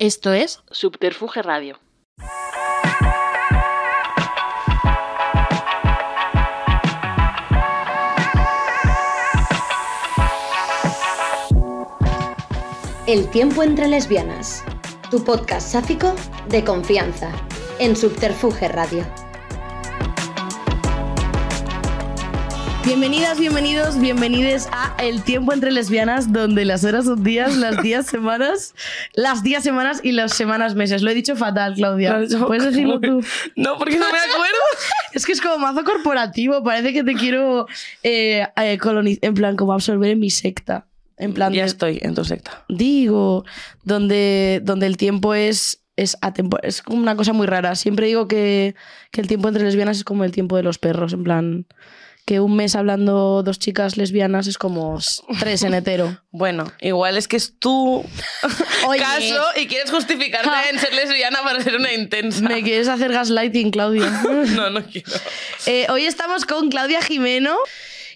Esto es Subterfuge Radio. El tiempo entre lesbianas, tu podcast sáfico de confianza en Subterfuge Radio. Bienvenidas, bienvenidos, bienvenides a El Tiempo entre Lesbianas, donde las horas son días, las días semanas, las días semanas y las semanas meses. Lo he dicho fatal, Claudia. ¿Puedes decirlo tú? No, porque no me acuerdo. es que es como mazo corporativo, parece que te quiero eh, eh, colonizar, en plan, como absorber en mi secta. En plan, ya estoy en tu secta. Digo, donde, donde el tiempo es es, es una cosa muy rara. Siempre digo que, que el tiempo entre lesbianas es como el tiempo de los perros, en plan que un mes hablando dos chicas lesbianas es como tres en hetero. bueno, igual es que es tu caso y quieres justificarte en ser lesbiana para ser una intensa. Me quieres hacer gaslighting, Claudia. no, no quiero. Eh, hoy estamos con Claudia Jimeno.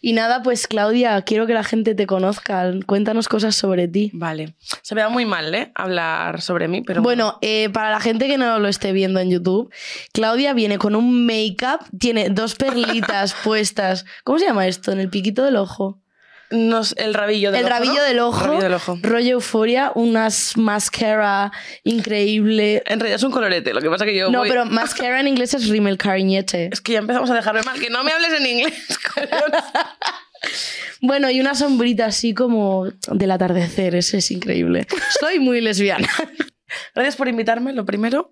Y nada, pues Claudia, quiero que la gente te conozca. Cuéntanos cosas sobre ti. Vale. Se me da muy mal, ¿eh? Hablar sobre mí, pero. Bueno, eh, para la gente que no lo esté viendo en YouTube, Claudia viene con un make-up, tiene dos perlitas puestas. ¿Cómo se llama esto? En el piquito del ojo el rabillo del ojo. Rabillo, del ojo rabillo del ojo. Rollo euforia, unas mascara increíble. En realidad es un colorete, lo que pasa que yo. No, pero mascara en inglés es rimel cariñete. Es que ya empezamos a dejarme mal, que no me hables en inglés. bueno, y una sombrita así como del atardecer, ese es increíble. Soy muy lesbiana. Gracias por invitarme, lo primero.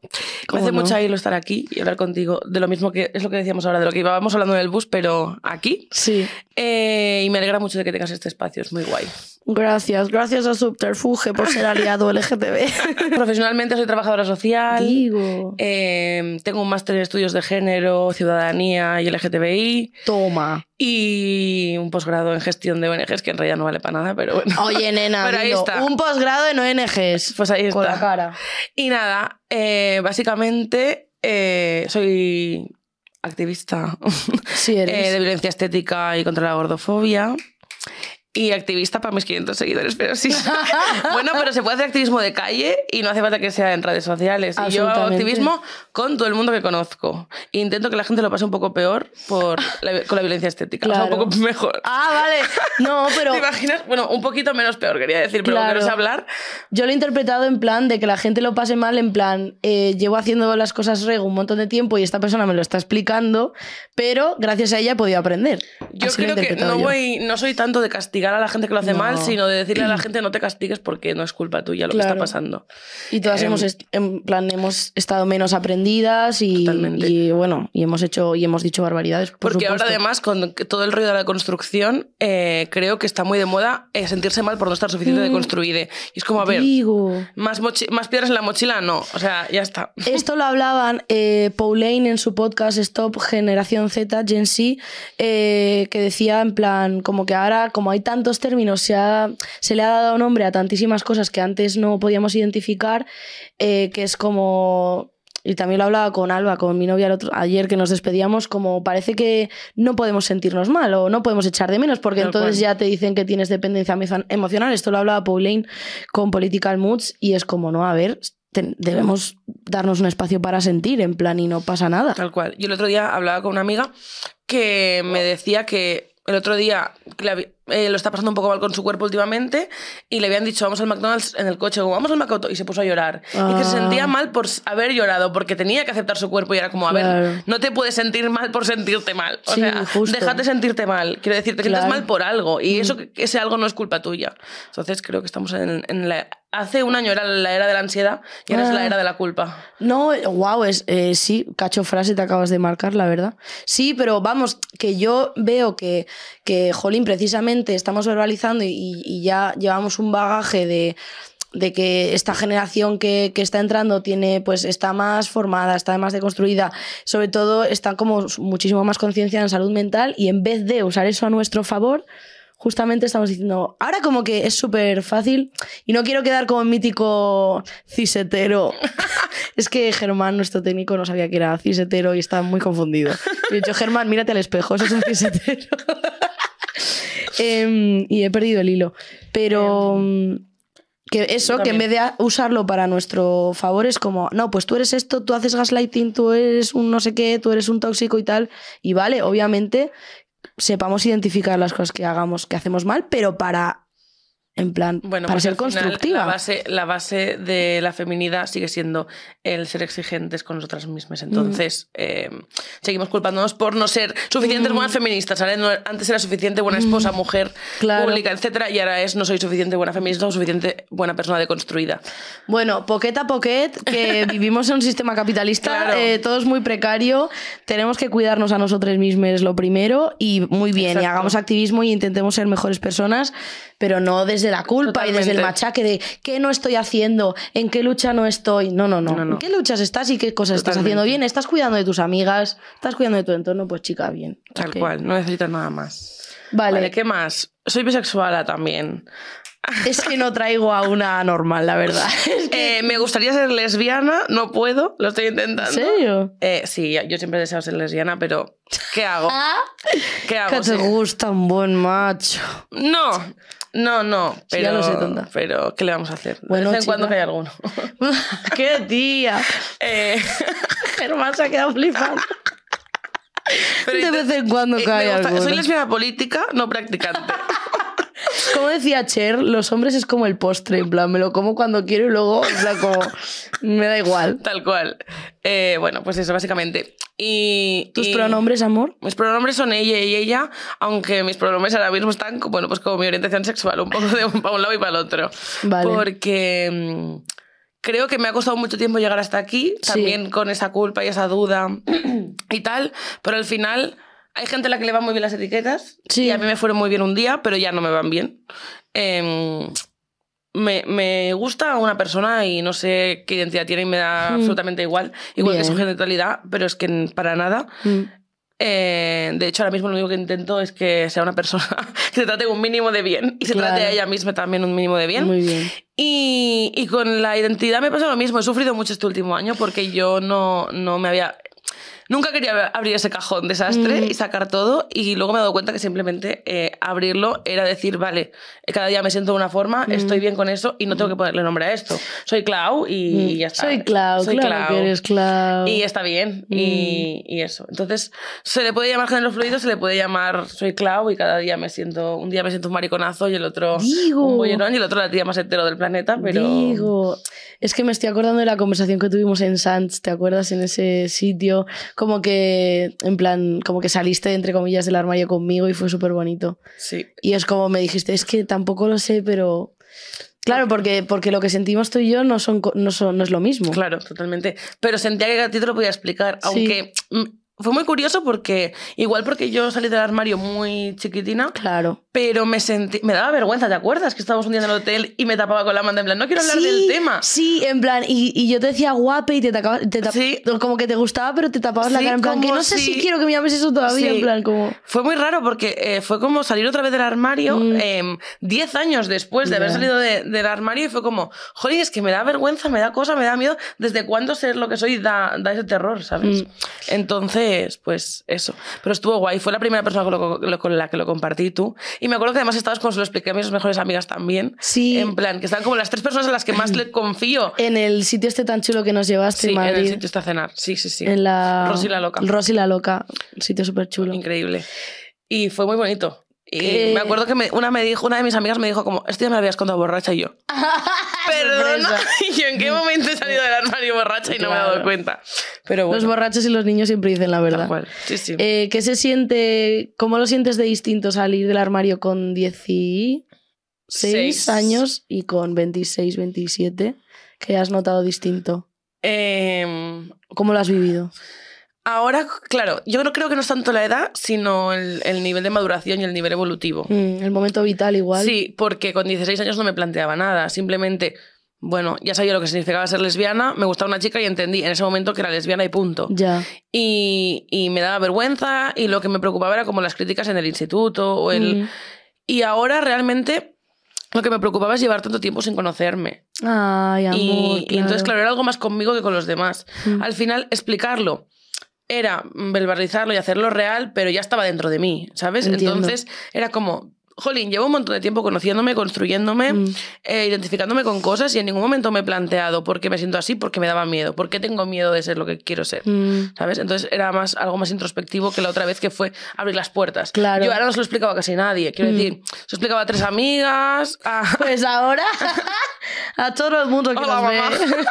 Me hace mucha hilo estar aquí y hablar contigo de lo mismo que es lo que decíamos ahora, de lo que íbamos hablando en el bus, pero aquí. Sí. Eh, y me alegra mucho de que tengas este espacio, es muy guay. Gracias, gracias a Subterfuge por ser aliado LGTB. Profesionalmente soy trabajadora social. Em, tengo un máster en estudios de género, ciudadanía y LGTBI. Toma. Y un posgrado en gestión de ONGs, que en realidad no vale para nada, pero bueno. Oye, nena, pero ahí está. un posgrado en ONGs. Pues ahí está. Con la cara. Y nada, eh, básicamente eh, soy activista sí eh, de violencia estética y contra la gordofobia y activista para mis 500 seguidores, pero sí. bueno, pero se puede hacer activismo de calle y no hace falta que sea en redes sociales. yo hago activismo con todo el mundo que conozco. intento que la gente lo pase un poco peor por con la violencia estética. O sea, un poco mejor. Ah, vale. No, pero... ¿Te imaginas? Bueno, un poquito menos peor, quería decir, pero claro. hablar. Yo lo he interpretado en plan de que la gente lo pase mal, en plan, eh, llevo haciendo las cosas rego un montón de tiempo y esta persona me lo está explicando, pero gracias a ella he podido aprender. Yo creo que no, no soy tanto de castigo a la gente que lo hace mal, sino de decirle a la gente no te castigues porque no es culpa tuya lo que está pasando. Y todas em, hemos, en plan, hemos estado menos aprendidas y, bueno, y hemos hecho y hemos dicho barbaridades. porque ahora además con todo el ruido de la construcción eh, creo que está muy de moda eh, sentirse mal por no estar suficiente de mm. construir eh. Y es como, a ver, Más, más piedras en la mochila, no. O sea, ya está. Esto lo hablaban Pauline en su podcast Stop Generación Z, Gen Z, que decía en plan, como que ahora, como hay tal tantos términos, se, se le ha dado nombre a tantísimas cosas que antes no podíamos identificar, eh, que es como y también lo hablaba con Alba, con mi novia el otro, ayer que nos despedíamos, como parece que no podemos sentirnos mal o no podemos echar de menos, porque entonces ya te dicen que tienes dependencia emocional. Esto lo hablaba Pauline con Political Moods y es como, no, a ver, debemos darnos un espacio para sentir, en plan, y no pasa nada. Tal cual. Yo el otro día hablaba con una amiga que me decía que el otro día... Eh, lo está pasando un poco mal con su cuerpo últimamente y le habían dicho, vamos al McDonald's en el coche, vamos al McDonald's, y se puso a llorar. Y que se ah. sentía mal por haber llorado, porque tenía que aceptar su cuerpo y era como, a ver, no te puedes sentir mal por sentirte mal. O sea, déjate sentirte mal. Quiero decir, te sientes mal por algo y eso, mm. ese algo no es culpa tuya. Entonces creo que estamos en, la... Hace un año era la era de la ansiedad y ahora es la ah. era de la culpa. No, wow, es, eh, sí, cacho frase te acabas de marcar, la verdad. Sí, pero vamos, que yo veo que, que Jolín precisamente estamos verbalizando y, ya llevamos un bagaje de, que esta generación que, está entrando tiene, pues está más formada, está más deconstruida, sobre todo está como muchísimo más conciencia en salud mental y en vez de usar eso a nuestro favor, justamente estamos diciendo, ahora como que es súper fácil y no quiero quedar como el mítico cisetero. es que Germán, nuestro técnico, no sabía que era cisetero y está muy confundido. Y he Germán, mírate al espejo, eso es un cisetero. Em, y he perdido el hilo. Pero... Em, mm, que eso, que en vez de usarlo para nuestro favor es como, no, pues tú eres esto, tú haces gaslighting, tú eres un no sé qué, tú eres un tóxico y tal. Y vale, obviamente sepamos identificar las cosas que hagamos, que hacemos mal, pero para en plan, para pues ser constructiva. La base, de la feminidad sigue siendo el ser exigentes con nosotras mismas. Mm. Entonces, em, seguimos culpándonos por no ser suficientes mm. buenas feministas. Antes era suficiente buena esposa, mm. mujer, pública, etcétera, y ahora es no soy suficiente buena feminista o suficiente buena persona deconstruida. Bueno, poqueta a poquet, que vivimos en un sistema capitalista, eh, todo es muy precario, tenemos que cuidarnos a nosotros mismos lo primero y muy bien, y hagamos activismo y intentemos ser mejores personas pero no desde la culpa y desde el machaque de qué no estoy haciendo, en qué lucha no estoy. No, no, no. qué luchas estás y qué cosas estás haciendo bien? ¿Estás cuidando de tus amigas? ¿Estás cuidando de tu entorno? Pues chica, bien. Tal cual, no necesitas nada más. Vale. ¿Qué más? Soy bisexual también. Es que no traigo a una normal, la verdad. Eh, me gustaría ser lesbiana, no puedo, lo estoy intentando. ¿En serio? Eh, sí, yo siempre he deseado ser lesbiana, pero ¿qué hago? ¿Qué hago? Que te gusta un buen macho. No, no, no, pero, ya lo sé, pero ¿qué le vamos a hacer? De vez en cuando que hay alguno. ¡Qué día! Eh... Germán se ha quedado flipando. Pero de vez en cuando eh, cae alguno. Soy lesbiana política, no practicante. Como decía Cher, los hombres es como el postre, en plan, me lo como cuando quiero y luego, me da igual. Tal cual. Eh, bueno, pues eso, básicamente. Y, ¿Tus pronombres, amor? Mis pronombres son ella y ella, aunque mis pronombres ahora mismo están, bueno, pues como mi orientación sexual, un poco de un, para un lado y para el otro. Vale. Porque mm, creo que me ha costado mucho tiempo llegar hasta aquí, también con esa culpa y esa duda y tal, pero al final hay gente a la que le van muy bien las etiquetas. Y a mí me fueron muy bien un día, pero ya no me van bien. Em, me, gusta una persona y no sé qué identidad tiene y me da hmm. absolutamente igual. Igual que su genitalidad, pero es que para nada. Hmm. Eh, de hecho, ahora mismo lo único que intento es que sea una persona que se trate un mínimo de bien y se trate a ella misma también un mínimo de bien. Muy bien. Y, con la identidad me pasa lo mismo. He sufrido mucho este último año porque yo no, no me había Nunca quería abrir ese cajón desastre mm. y sacar todo y luego me he dado cuenta que simplemente eh, abrirlo era decir, vale, cada día me siento de una forma, mm. estoy bien con eso y no tengo que ponerle nombre a esto. Soy Clau y mm. ya está. Soy Clau, Soy claro eres Clau. Y está bien y, eso. Entonces, se le puede llamar género fluido, se le puede llamar Soy Clau y cada día me siento, un día me siento un mariconazo y el otro un bollerón y el otro la tía más entero del planeta, pero... Digo. Es que me estoy acordando de la conversación que tuvimos en Sants, ¿te acuerdas? En ese sitio, como que, en plan, como que saliste, entre comillas, del armario conmigo y fue súper bonito. Sí. Y es como me dijiste, es que tampoco lo sé, pero... Claro, porque, porque lo que sentimos tú y yo no, son, no, no es lo mismo. Claro, totalmente. Pero sentía que a ti te lo podía explicar, aunque mm, fue muy curioso porque, igual porque yo salí del armario muy chiquitina. Claro. Pero me sentí, me daba vergüenza, ¿te acuerdas? Que estábamos un día en el hotel y me tapaba con la manta, en plan, no quiero hablar del tema. Sí, en plan, y, y yo te decía guape y te tapaba, te sí. como que te gustaba, pero te tapabas la cara, en plan, que no sé si quiero que me llames eso todavía, en plan, como... Fue muy raro porque eh, fue como salir otra vez del armario, 10 mm. em, años después de haber salido del armario, y fue como, joder, es que me da vergüenza, me da cosa, me da miedo, ¿desde cuándo ser lo que soy da, ese terror, ¿sabes? Mm. Entonces pues eso. Pero estuvo guay. Fue la primera persona con, la que lo compartí tú. Y me acuerdo que además estabas con se lo expliqué a mis mejores amigas también. Sí. En plan, que están como las tres personas a las que más le confío. En el sitio este tan chulo que nos llevaste sí, en el sitio este a cenar. Sí, sí, sí. En la... Rosy la Loca. Rosy la Loca. sitio súper chulo. Increíble. Y fue muy bonito. Y me eh. acuerdo que una, me dijo, una de mis amigas me dijo como, esto ya me lo habías contado borracha y yo. Perdona, y yo en qué mm. momento he salido del armario borracha y no me he dado cuenta. Pero Los borrachos y los niños siempre dicen la verdad. Sí, eh, se siente, cómo lo sientes de distinto salir del armario con 16 años y con 26, 27? ¿Qué has notado distinto? Em. ¿Cómo lo has vivido? Ahora, claro, yo no creo que no es tanto la edad, sino el, nivel de maduración y el nivel evolutivo. Mm, el momento vital igual. Sí, porque con 16 años no me planteaba nada, simplemente, bueno, ya sabía lo que significaba ser lesbiana, me gustaba una chica y entendí en ese momento que era lesbiana y punto. Ya. Y, me daba vergüenza y lo que me preocupaba era como las críticas en el instituto o el... Mm. Y ahora realmente lo que me preocupaba es llevar tanto tiempo sin conocerme. Ay, amor, y, entonces, claro, era algo más conmigo que con los demás. Mm. Al final, explicarlo era verbalizarlo y hacerlo real, pero ya estaba dentro de mí, ¿sabes? Entonces era como, jolín, llevo un montón de tiempo conociéndome, construyéndome, mm. eh, identificándome con cosas y en ningún momento me he planteado por qué me siento así, por qué me daba miedo, por qué tengo miedo de ser lo que quiero ser, mm. ¿sabes? Entonces era más algo más introspectivo que la otra vez que fue abrir las puertas. Claro. Yo ahora no se lo explicaba a casi nadie, quiero mm. decir, se lo explicaba a tres amigas, a... Pues ahora a todo el mundo que ve.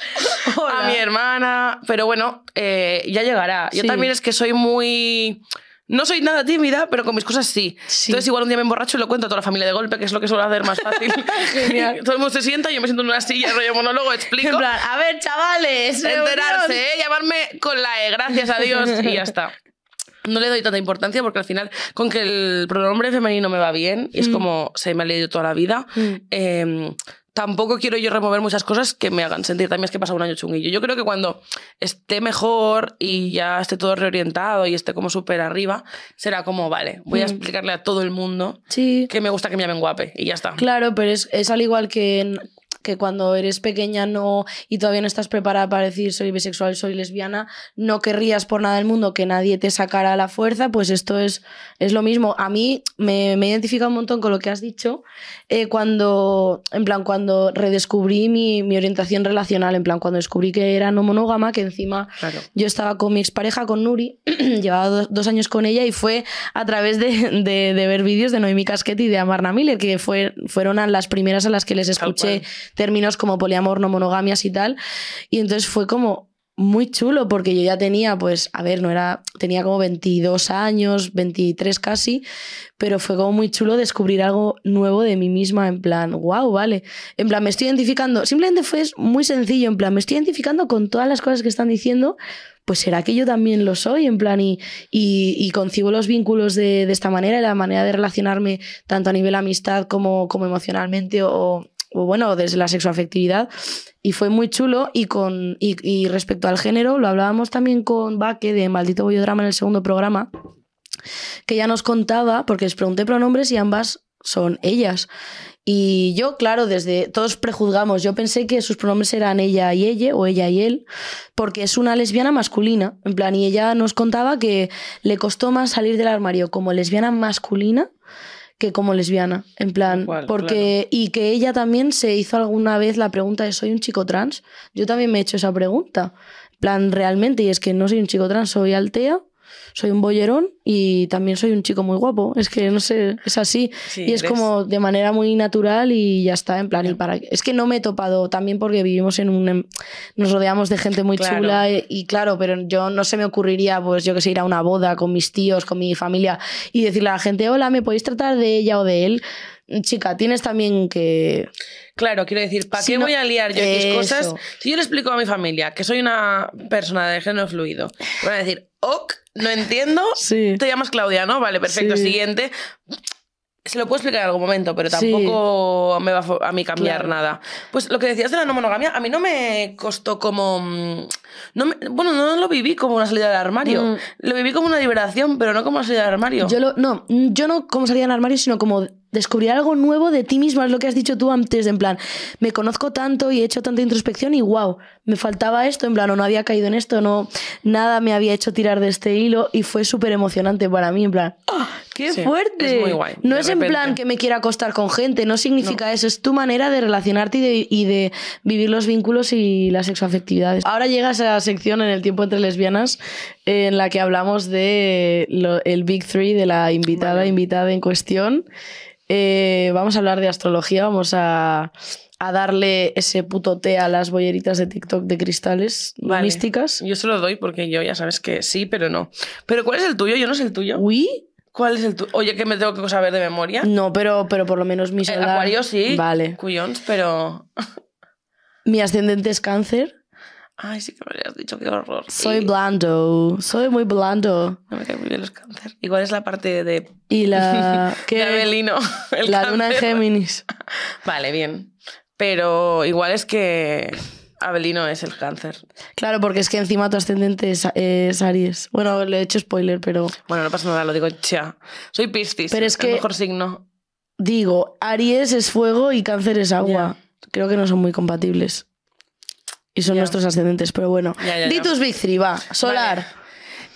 a mi hermana. Pero bueno, eh, ya llegará. Yo también es que soy muy. No soy nada tímida, pero con mis cosas sí. Entonces, igual un día me emborracho y lo cuento a toda la familia de golpe, que es lo que suelo hacer más fácil. Todo el mundo se sienta, yo me siento en una silla, rollo monólogo, explico. a ver, chavales. Enterarse, ¿eh? Llamarme con la E, gracias a Dios, y ya está. No le doy tanta importancia porque al final, con que el pronombre femenino me va bien, y es mm. como se me ha leído toda la vida, mm. em, tampoco quiero yo remover muchas cosas que me hagan sentir también es que pasa un año chunguillo. Yo creo que cuando esté mejor y ya esté todo reorientado y esté como súper arriba, será como, vale, voy a mm. explicarle a todo el mundo sí. que me gusta que me llamen guape y ya está. Claro, pero es, es al igual que en, que cuando eres pequeña no y todavía no estás preparada para decir soy bisexual, soy lesbiana, no querrías por nada del mundo que nadie te sacara la fuerza, pues esto es, es lo mismo. A mí me, me identifica un montón con lo que has dicho eh, cuando, en plan, cuando redescubrí mi, orientación relacional, en plan, cuando descubrí que era no monógama, que encima yo estaba con mi expareja, con Nuri, llevaba dos, años con ella y fue a través de, de, ver vídeos de Noemí Casquetti y de Amarna Miller, que fue, fueron a las primeras a las que les escuché términos como poliamor, no monogamias y tal. Y entonces fue como muy chulo porque yo ya tenía, pues, a ver, no era, tenía como 22 años, 23 casi, pero fue como muy chulo descubrir algo nuevo de mí misma, en plan, wow, vale, en plan, me estoy identificando, simplemente fue muy sencillo, en plan, me estoy identificando con todas las cosas que están diciendo, pues será que yo también lo soy, en plan, y, y, concibo los vínculos de, de, esta manera y la manera de relacionarme tanto a nivel amistad como, como emocionalmente o, o bueno, desde la sexoafectividad. Y fue muy chulo. Y, con, y, respecto al género, lo hablábamos también con Baque de Maldito Bollodrama en el segundo programa, que ya nos contaba, porque les pregunté pronombres y ambas son ellas. Y yo, claro, desde todos prejuzgamos, yo pensé que sus pronombres eran ella y ella o ella y él, porque es una lesbiana masculina, en plan, y ella nos contaba que le costó más salir del armario como lesbiana masculina que como lesbiana, en plan, porque y que ella también se hizo alguna vez la pregunta de soy un chico trans. Yo también me he hecho esa pregunta, plan realmente y es que no soy un chico trans, soy altea soy un bollerón y también soy un chico muy guapo. Es que no sé, es así. y es como de manera muy natural y ya está, en plan, y para es que no me he topado también porque vivimos en un em, nos rodeamos de gente muy chula y, claro, pero yo no se me ocurriría pues yo que sé ir a una boda con mis tíos, con mi familia y decirle a la gente, "Hola, ¿me podéis tratar de ella o de él?" chica, tienes también que... Claro, quiero decir, ¿para qué voy a liar yo mis cosas? Si yo le explico a mi familia que soy una persona de género fluido, van a decir, ok, no entiendo, sí. te llamas Claudia, ¿no? Vale, perfecto, siguiente. Se lo puedo explicar en algún momento, pero tampoco me va a mí cambiar nada. Pues lo que decías de la no monogamia, a mí no me costó como... Mm, no bueno, no lo viví como una salida del armario. Mm. Lo viví como una liberación, pero no como una salida del armario. Yo no, yo no como salida del armario, sino como descubrir algo nuevo de ti misma, es lo que has dicho tú antes, en plan, me conozco tanto y he hecho tanta introspección y wow, me faltaba esto, en plan, o no había caído en esto, no, nada me había hecho tirar de este hilo y fue súper emocionante para mí, en plan, ¡ah! ¡qué fuerte! no es en plan que me quiera acostar con gente, no significa eso, es tu manera de relacionarte y de, vivir los vínculos y las sexoafectividades. Ahora llega esa sección en el tiempo entre lesbianas en la que hablamos de el Big Three de la invitada, invitada en cuestión. Eh, vamos a hablar de astrología, vamos a, darle ese puto té a las bolleritas de TikTok de cristales místicas. Yo se lo doy porque yo ya sabes que sí, pero no. ¿Pero cuál es el tuyo? Yo no sé el tuyo. ¿Uy? ¿Cuál es el tuyo? Oye, que me tengo que saber de memoria. No, pero, pero por lo menos mis... El eh, acuario sí. Vale. Cuyons, pero... Mi ascendente es cáncer. Ay, sí que me habías dicho, qué horror. Soy blando, soy muy blando. No me caen muy bien los cáncer. Igual es la parte de... Y la... Abelino. la luna de Géminis. vale, bien. Pero igual es que Avelino es el cáncer. Claro, porque es que encima tu ascendente es, Aries. Bueno, le he hecho spoiler, pero... Bueno, no pasa nada, lo digo ya. Soy Piscis, pero es el mejor signo. Digo, Aries es fuego y cáncer es agua. Creo que no son muy compatibles y son nuestros ascendentes, pero bueno. Ditus va. Solar.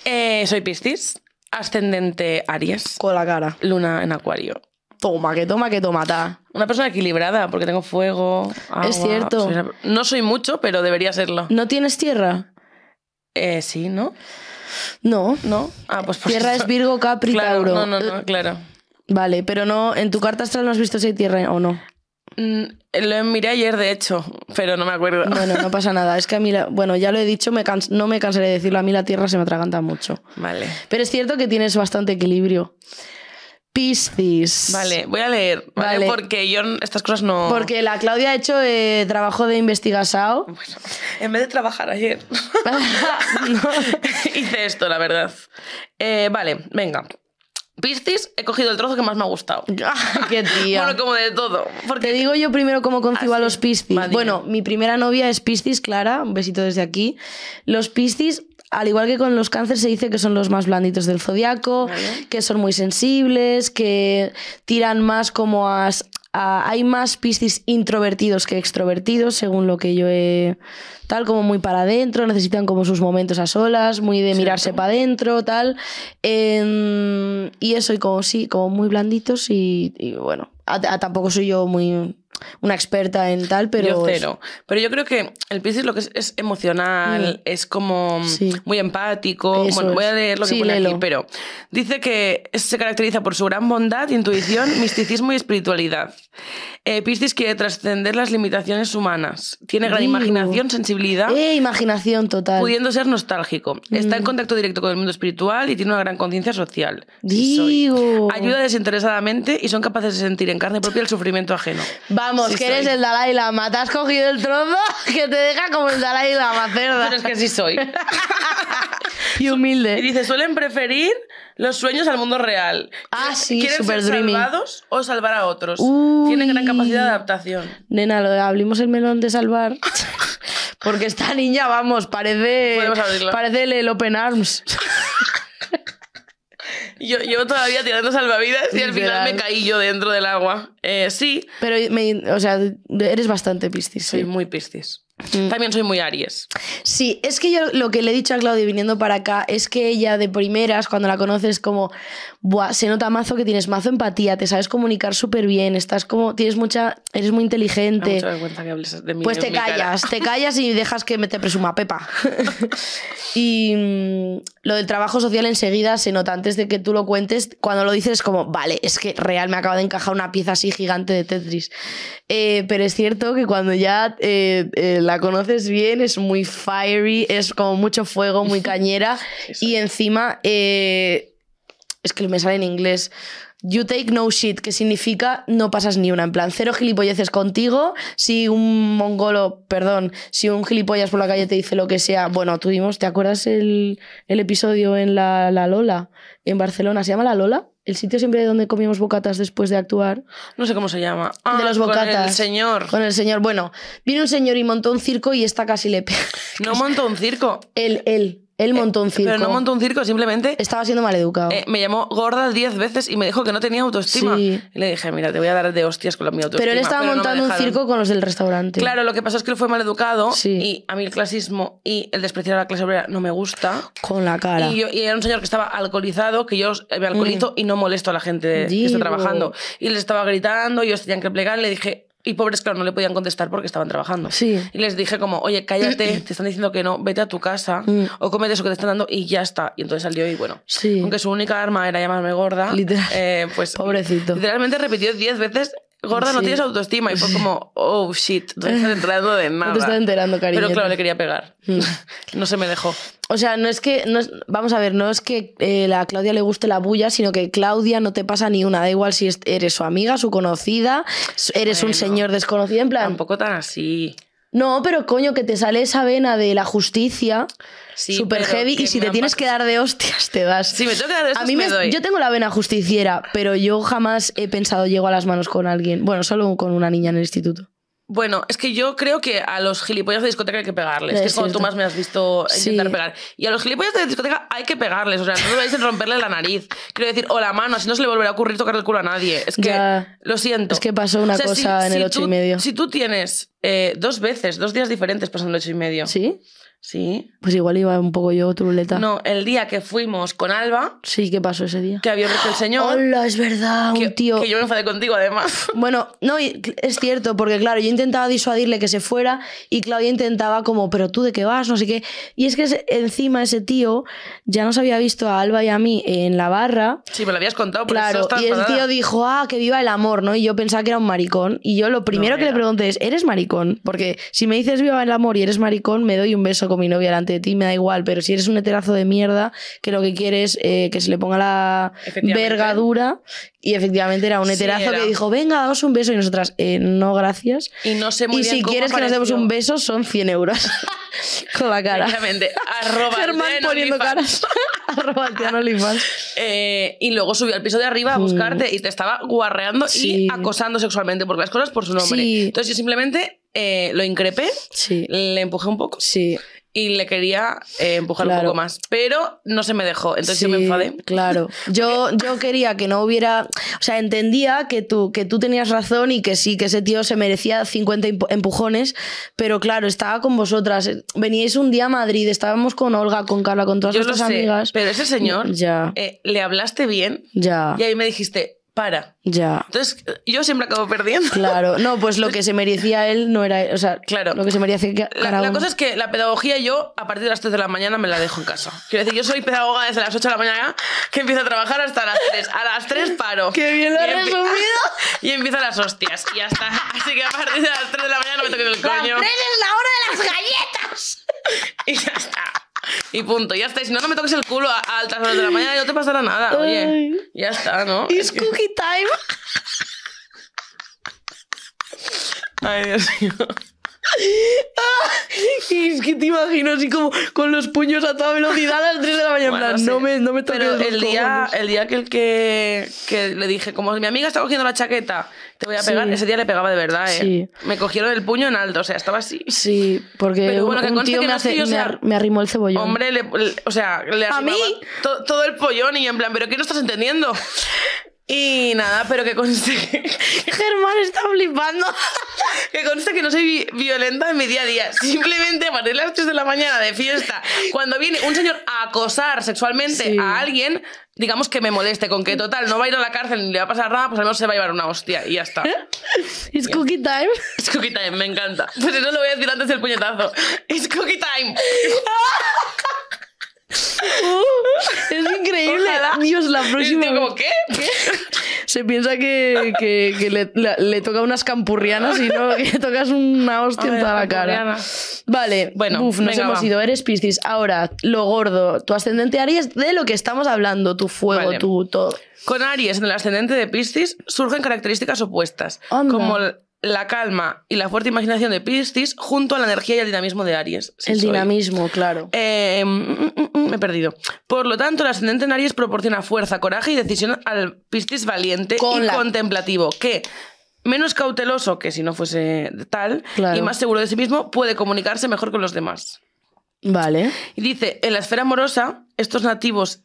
Eh, soy Pistis. ascendente Aries. Con la cara. Luna en Acuario. Toma, que toma, que toma, ta. Una persona equilibrada, porque tengo fuego. es cierto. No soy mucho, pero debería serlo. ¿No tienes tierra? Eh, sí, ¿no? No. No. Ah, pues Tierra es Virgo, Capri, claro, No, no, no, eh, claro. Vale, pero no, en tu carta astral no has visto si hay tierra o no. Mm, lo miré ayer, de hecho, pero no me acuerdo. Bueno, no pasa nada. Es que a mí, bueno, ya lo he dicho, no me cansaré de decirlo. A mí la tierra se me atraganta mucho. Vale. Pero es cierto que tienes bastante equilibrio. Piscis. Vale, voy a leer, ¿vale? Porque yo estas cosas no. Porque la Claudia ha hecho eh, trabajo de investigasao. Bueno, en vez de trabajar ayer. Hice esto, la verdad. Eh, vale, venga. Piscis, he cogido el trozo que más me ha gustado. ¡Qué tía! bueno, como de todo. Porque... Te digo yo primero cómo concibo ah, a los Piscis. bueno, mi primera novia es Piscis, Clara, un besito desde aquí. Los Piscis, al igual que con los cánceres, se dice que son los más blanditos del zodiaco, que son muy sensibles, que tiran más como a, Ah, hay más Piscis introvertidos que extrovertidos, según lo que yo he... Tal como muy para adentro, necesitan como sus momentos a solas, muy de mirarse para adentro, tal. Em, y eso, y como sí, como muy blanditos y, bueno, tampoco soy yo muy una experta en tal, pero... cero. Pero yo creo que el Piscis lo que es, emocional, mm. es como muy empático. bueno, voy a leer lo que pone aquí, pero dice que se caracteriza por su gran bondad, intuición, misticismo y espiritualidad. Eh, Piscis quiere trascender las limitaciones humanas. Tiene gran imaginación, sensibilidad. Eh, imaginación total. Pudiendo ser nostálgico. Está en mm. contacto directo con el mundo espiritual y tiene una gran conciencia social. Digo. Ayuda desinteresadamente y son capaces de sentir en carne propia el sufrimiento ajeno. Vamos, que eres el Dalai Lama. Te has cogido el trozo que te deja como el Dalai Lama, cerda. Pero es que sí soy. y humilde. Y dice, suelen preferir los sueños al mundo real. Ah, sí, ¿Quieren ser salvados o salvar a otros? Tienen gran capacidad de adaptación. Nena, lo abrimos el melón de salvar. Porque esta niña, vamos, parece, parece el Open Arms. Yo, yo todavía tirando salvavidas y al final me caí yo dentro del agua. Eh, sí. Pero, o sea, eres bastante piscis. Soy muy piscis. Mm. También soy muy Aries. Sí, es que yo lo que le he dicho a Claudia viniendo para acá es que ella de primeras, cuando la conoces, como, se nota mazo que tienes mazo empatía, te sabes comunicar súper bien, estás como, tienes mucha, eres muy inteligente. pues te callas, te callas y dejas que me te presuma Pepa. y mm, lo del trabajo social enseguida se nota antes de que tú lo cuentes, cuando lo dices es como, vale, es que real me acaba de encajar una pieza así gigante de Tetris. Eh, pero es cierto que cuando ya eh, eh, la conoces bien es muy fiery, es como mucho fuego, muy cañera y encima... Eh, es que me sale en inglés. You take no shit, que significa no pasas ni una. En plan, cero gilipolleces contigo. Si un mongolo, perdón, si un gilipollas por la calle te dice lo que sea. Bueno, tuvimos, ¿te acuerdas el, episodio en la, la, Lola? En Barcelona, ¿se llama La Lola? El sitio siempre donde comíamos bocatas después de actuar. No sé cómo se llama. de ah, los bocatas. Con el señor. Con el señor. Bueno, viene un señor y montó un circo y está casi le pega. No montó un circo. Él, él. Él eh, montó un circo. Pero no montó un circo, simplemente. Estaba siendo mal educado. Eh, me llamó gorda diez veces y me dijo que no tenía autoestima. Sí. Y le dije, mira, te voy a dar de hostias con la mi autoestima. Pero él estaba montando un circo con los del restaurante. Claro, lo que pasa es que él fue mal educado y a mí el clasismo y el despreciar a la clase obrera no me gusta. Con la cara. Y, yo, era un señor que estaba alcoholizado, que yo me alcoholizo mm. y no molesto a la gente que está trabajando. Y les estaba gritando, ellos tenían que plegar, y le dije, y pobres, claro, no le podían contestar porque estaban trabajando. Sí. Y les dije como, oye, cállate, te están diciendo que no, vete a tu casa mm. o comete eso que te están dando y ya está. Y entonces salió y bueno, sí. aunque su única arma era llamarme gorda, Literal. Eh, pues pobrecito. Literalmente repitió 10 veces gorda, no tienes autoestima. Y fue como, oh shit, no te estás enterando de nada. No te estás enterando, cariño. Pero claro, le quería pegar. Mm. no se me dejó. O sea, no es que. No vamos a ver, no es que eh, a Claudia le guste la bulla, sino que Claudia no te pasa ni una. Da igual si eres su amiga, su conocida, eres un señor desconocido. En plan. Tampoco tan así. No, pero coño, que te sale esa vena de la justicia super súper heavy. Y si te tienes que dar de hostias, te das. A mí Yo tengo la vena justiciera, pero yo jamás he pensado llego a las manos con alguien. Bueno, solo con una niña en el instituto. Bueno, es que yo creo que a los gilipollas de discoteca hay que pegarles. Es, como tú más me has visto intentar pegar. Y a los gilipollas de discoteca hay que pegarles. O sea, no debéis romperle la nariz. Quiero decir, o la mano, así no se le volverá a ocurrir tocar el culo a nadie. Es que lo siento. Es que pasó una cosa en el ocho y medio. Si tú tienes eh, dos veces, dos días diferentes pasando el ocho y medio. ¿Sí? Sí. Pues igual iba un poco yo truleta No, el día que fuimos con Alba. Sí, ¿qué pasó ese día? Que había visto el señor. ¡Hola, es verdad! un tío. Que yo me enfadé contigo, además. Bueno, no, es cierto, porque claro, yo intentaba disuadirle que se fuera y Claudia intentaba como, ¿pero tú de qué vas? No sé qué. Y es que encima ese tío ya nos había visto a Alba y a mí en la barra. Sí, me lo habías contado, claro. y el tío dijo, ah, que viva el amor, ¿no? Y yo pensaba que era un maricón. Y yo lo primero que le pregunté es, ¿eres maricón? Porque si me dices viva el amor y eres maricón, me doy un beso mi novia delante de ti, me da igual, pero si eres un heterazo de mierda, que lo que quieres eh, que se le ponga la vergadura, y efectivamente era un heterazo que dijo, venga, damos un beso, y nosotras, eh, no, gracias. Y no sé muy Y si quieres que nos demos un beso, son 100 euros. con la cara. poniendo caras. Eh, y luego subió al piso de arriba a mm. buscarte y te estaba guarreando y acosando sexualmente por las cosas por su nombre. Entonces yo simplemente eh, lo increpé, le empujé un poco. Sí y le quería eh, empujar un poco más, pero no se me dejó, entonces yo me enfadé. Claro, yo, yo quería que no hubiera, o sea, entendía que tú, que tú tenías razón y que sí, que ese tío se merecía 50 empujones, pero claro, estaba con vosotras, veníais un día a Madrid, estábamos con Olga, con Carla, con todas nuestras amigas. Pero ese señor, ya. Eh, le hablaste bien ya. y ahí me dijiste, para. Ya. Entonces, yo siempre acabo perdiendo. Claro, no, pues lo que se merecía él no era. O sea, claro. Lo que se merecía. Claro. la, cosa es que la pedagogía yo, a partir de las 3 de la mañana, me la dejo en casa. Quiero decir, yo soy pedagoga desde las 8 de la mañana, que empiezo a trabajar hasta las 3. A las 3 paro. ¡Qué bien lo he resumido! Y empiezo las hostias. Y ya está Así que a partir de las 3 de la mañana no me toquen el coño. ¡Las 3 es la hora de las galletas! Y ya está. Y punto, ya está. si no, no me toques el culo a altas horas de la mañana y no te pasará nada. Oye, ya está, ¿no? It's cookie time. Ay, Dios mío. y es que te imagino así como con los puños a toda velocidad a las 3 de la mañana. no me, no Pero el, día, el día que, el que, le dije, como mi amiga está cogiendo la chaqueta, te voy a pegar, ese día le pegaba de verdad, ¿eh? Me cogieron el puño en alto, o sea, estaba así. Sí, porque bueno, que me, arrimó el cebollón. Hombre, o sea, le ¿A mí? todo el pollón y en plan, ¿pero qué no estás entendiendo? Y nada, pero que conste Germán está flipando. que conste que no soy violenta en mi día a día. Simplemente a partir de las 3 de la mañana de fiesta, cuando viene un señor a acosar sexualmente a alguien, digamos que me moleste, con que total, no va a ir a la cárcel ni le va a pasar nada, pues al menos se va a llevar una hostia y ya está. Es cookie time. Es cookie time, me encanta. Pues eso lo voy a decir antes del puñetazo. Es cookie time. Uh, es increíble. Dios, la próxima. como, ¿qué? Se piensa que, le, toca unas campurrianas y no que tocas una hostia en toda la cara. Vale, bueno, nos hemos ido. Eres Piscis. Ahora, lo gordo, tu ascendente Aries, de lo que estamos hablando, tu fuego, tu todo. Con Aries en el ascendente de Piscis surgen características opuestas, como la calma y la fuerte imaginación de Piscis junto a la energía y el dinamismo de Aries. el dinamismo, claro. Eh, mm, mm, mm, me he perdido. Por lo tanto, el ascendente en Aries proporciona fuerza, coraje y decisión al Piscis valiente y contemplativo, que menos cauteloso que si no fuese tal y más seguro de sí mismo, puede comunicarse mejor con los demás. Vale. Y dice, en la esfera amorosa, estos nativos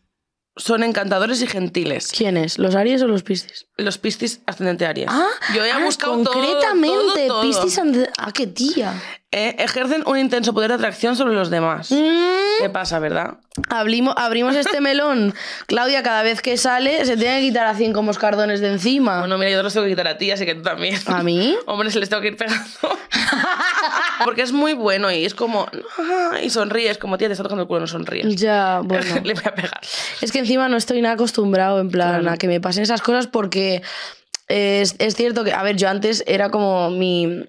son encantadores y gentiles. ¿Quiénes? ¿Los Aries o los Piscis? Los Piscis ascendente Aries. Ah, yo he ah, buscado concretamente todo, Piscis ascendente. Ah, qué tía. Eh, ejercen un intenso poder de atracción sobre los demás. Mm. ¿Qué pasa, verdad? Abrimos, este melón. Claudia, cada vez que sale, se tiene que quitar a cinco moscardones de encima. Bueno, mira, yo te los tengo que quitar a ti, así que tú también. ¿A mí? Hombre, se les tengo que ir pegando. Porque es muy bueno y es como. Y sonríes, como tía, te está tocando el culo, no sonríes. Ya, bueno. Le voy a pegar. Es que encima no estoy nada acostumbrado, en plan, a que me pasen esas cosas porque. Es, cierto que, a ver, yo antes era como mi